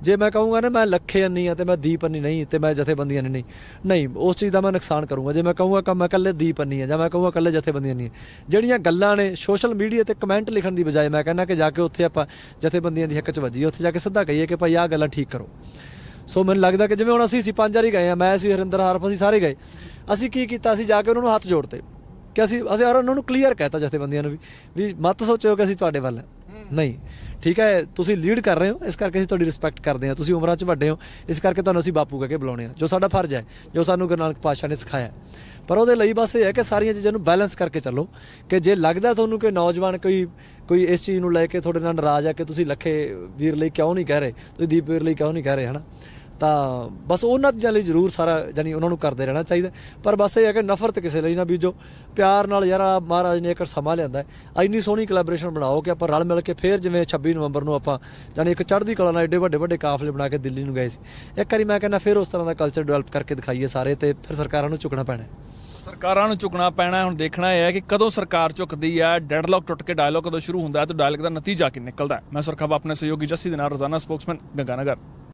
ਜੇ ਮੈਂ ਕਹੂੰਗਾ ਨਾ ਮੈਂ ਲੱਖੇ ਅੰਨੀ ਆ ਤੇ ਮੈਂ ਦੀਪ ਅੰਨੀ ਨਹੀਂ ਤੇ ਮੈਂ ਜਥੇਬੰਦੀਆਂ ਨਹੀਂ ਨਹੀਂ ਉਸ ਚੀਜ਼ ਦਾ ਮੈਂ ਨੁਕਸਾਨ ਕਰੂੰਗਾ ਜੇ ਮੈਂ ਕਹੂੰਗਾ ਕਿ ਮੈਂ ਇਕੱਲੇ ਦੀਪ ਅੰਨੀ ਆ ਜਾਂ ਮੈਂ ਕਹੂੰਗਾ ਇਕੱਲੇ ਜਥੇਬੰਦੀਆਂ ਨਹੀਂ ਜਿਹੜੀਆਂ ਗੱਲਾਂ ਨੇ ਸੋਸ਼ਲ ਮੀਡੀਆ ਤੇ ਕਮੈਂਟ ਲਿਖਣ ਦੀ ਬਜਾਏ ਮੈਂ ਕਹਿੰਦਾ ਕਿ ਜਾ ਕੇ ਉੱਥੇ ਆਪਾਂ ਜਥੇਬੰਦੀਆਂ ਦੀ ਹੱਕ 'ਚ ਵੱਜੀਏ ਉੱਥੇ ਜਾ ਕੇ ਸਿੱਧਾ ਕਹੀਏ ਕਿ ਭਾਈ ਆਹ ਗੱਲਾਂ ਠੀਕ ਕਰੋ ਸੋ ਮੈਨੂੰ ਲੱਗਦਾ ਕਿ ਜਿਵੇਂ ਹੁਣ ਅਸੀਂ ਸੀ ਪੰਜ ਵਾਰੀ ਗਏ ਆ ਮੈਂ ਸੀ ਹਰਿੰਦਰ ਹਾਰਫ ਅਸੀਂ ਸਾਰੇ ਗਏ ਅਸੀਂ ਕੀ ਕੀਤਾ ਅਸੀਂ ਜਾ ਕੇ ਉਹਨਾਂ ਨੂੰ ਹੱਥ ਜੋੜਤੇ ਕਿ ਅਸੀਂ ਅਸੀਂ ਯਾਰ ਉਹਨਾਂ ਨੂੰ ਕਲੀਅਰ ਕਹਿਤਾ ਬੰਦੀਆਂ ਨੂੰ ਵੀ ਵੀ ਮਤ ਸੋਚਿਓ ਕਿ ਅਸੀਂ ਤੁਹਾਡੇ ਵੱਲ ਨਹੀਂ ਠੀਕ ਹੈ ਤੁਸੀਂ ਲੀਡ ਕਰ ਰਹੇ ਹੋ ਇਸ ਕਰਕੇ ਅਸੀਂ ਤੁਹਾਡੀ ਰਿਸਪੈਕਟ ਕਰਦੇ ਹਾਂ ਤੁਸੀਂ ਉਮਰਾਂ 'ਚ ਵੱਡੇ ਹੋ ਇਸ ਕਰਕੇ ਤੁਹਾਨੂੰ ਅਸੀਂ ਬਾਪੂ ਕਹਿ ਕੇ ਬੁਲਾਉਣੇ ਆ ਜੋ ਸਾਡਾ ਫਰਜ਼ ਹੈ ਜੋ ਸਾਨੂੰ ਗੁਰੂ ਨਾਨਕ ਪਾਤਸ਼ਾਹ ਨੇ ਸਿਖਾਇਆ ਪਰ ਉਹਦੇ ਲਈ ਬਸ ਇਹ ਹੈ ਕਿ ਸਾਰੀਆਂ ਚੀਜ਼ਾਂ ਨੂੰ ਬੈਲੈਂਸ ਕਰਕੇ ਚੱਲੋ ਕਿ ਜੇ ਲੱਗਦਾ ਤੁਹਾਨੂੰ ਕਿ ਨੌਜਵਾਨ ਕੋਈ ਕੋਈ ਇਸ ਚੀਜ਼ ਨੂੰ ਲੈ ਕੇ ਤੁਹਾਡੇ ਨਾਲ ਨਾਰਾਜ਼ ਆ ਕਿ ਤੁਸੀਂ ਲਖੇ ਵੀਰ ਲਈ ਕਿਉਂ ਨਹੀਂ ਕਹਿ ਰਹੇ ਤੁਸੀਂ ਦੀਪ ਵੀਰ ਲਈ ਕਿਉਂ ਨਹੀਂ ਕਹਿ ਰਹੇ ਹਨਾ ਤਾਂ ਬਸ ਉਹਨਾਂ ਦੇ ਲਈ ਜ਼ਰੂਰ ਸਾਰਾ ਜਾਨੀ ਉਹਨਾਂ ਨੂੰ ਕਰਦੇ ਰਹਿਣਾ ਚਾਹੀਦਾ ਪਰ ਬਸ ਇਹ ਹੈ ਕਿ ਨਫ਼ਰਤ ਕਿਸੇ ਲਈ ਨਾ ਬੀਜੋ ਪਿਆਰ ਨਾਲ ਯਾਰ ਆ ਮਹਾਰਾਜ ਨੇ ਇੱਕ ਸਮਾਂ ਲਿਆਂਦਾ ਹੈ ਇੰਨੀ ਸੋਹਣੀ ਕੋਲੈਬੋਰੇਸ਼ਨ ਬਣਾਓ ਕਿ ਆਪਾਂ ਰਲ ਮਿਲ ਕੇ ਫੇਰ ਜਿਵੇਂ 26 ਨਵੰਬਰ ਨੂੰ ਆਪਾਂ ਜਾਨੀ ਇੱਕ ਚੜ੍ਹਦੀ ਕਲਾ ਨਾਲ ਐਡੇ ਵੱਡੇ ਵੱਡੇ ਕਾਫਲੇ ਬਣਾ ਕੇ ਦਿੱਲੀ ਨੂੰ ਗਏ ਸੀ ਇੱਕ ਵਾਰੀ ਮੈਂ ਕਹਿੰਦਾ ਫੇਰ ਉਸ ਤਰ੍ਹਾਂ ਦਾ ਕਲਚਰ ਡਿਵੈਲਪ ਕਰਕੇ ਦਿਖਾਈਏ ਸਾਰੇ ਤੇ ਫਿਰ ਸਰਕਾਰਾਂ ਨੂੰ ਝੁਕਣਾ ਪੈਣਾ ਸਰਕਾਰਾਂ ਨੂੰ ਝੁਕਣਾ ਪੈਣਾ ਹੁਣ ਦੇਖਣਾ ਇਹ ਹੈ ਕਿ ਕਦੋਂ ਸਰਕਾਰ ਝੁਕਦੀ ਹੈ ਡੈਡਲੌਕ ਟੁੱਟ ਕੇ ਡਾਇਲੌਗ ਕਦੋਂ ਸ਼ੁਰੂ ਹੁੰਦਾ ਹੈ ਤੇ ਡਾਇਲੌਗ ਦਾ ਨਤੀਜਾ ਕੀ ਨਿਕਲਦਾ ਹੈ ਮੈਂ ਸਰਖਾਬ ਆਪਣੇ ਸਹਿਯੋਗੀ ਜੱਸੀ ਦੇ ਨਾਲ ਰੋਜ਼ਾਨਾ ਸਪੋਕਸਮੈਨ ਗੰਗਾਨਗਰ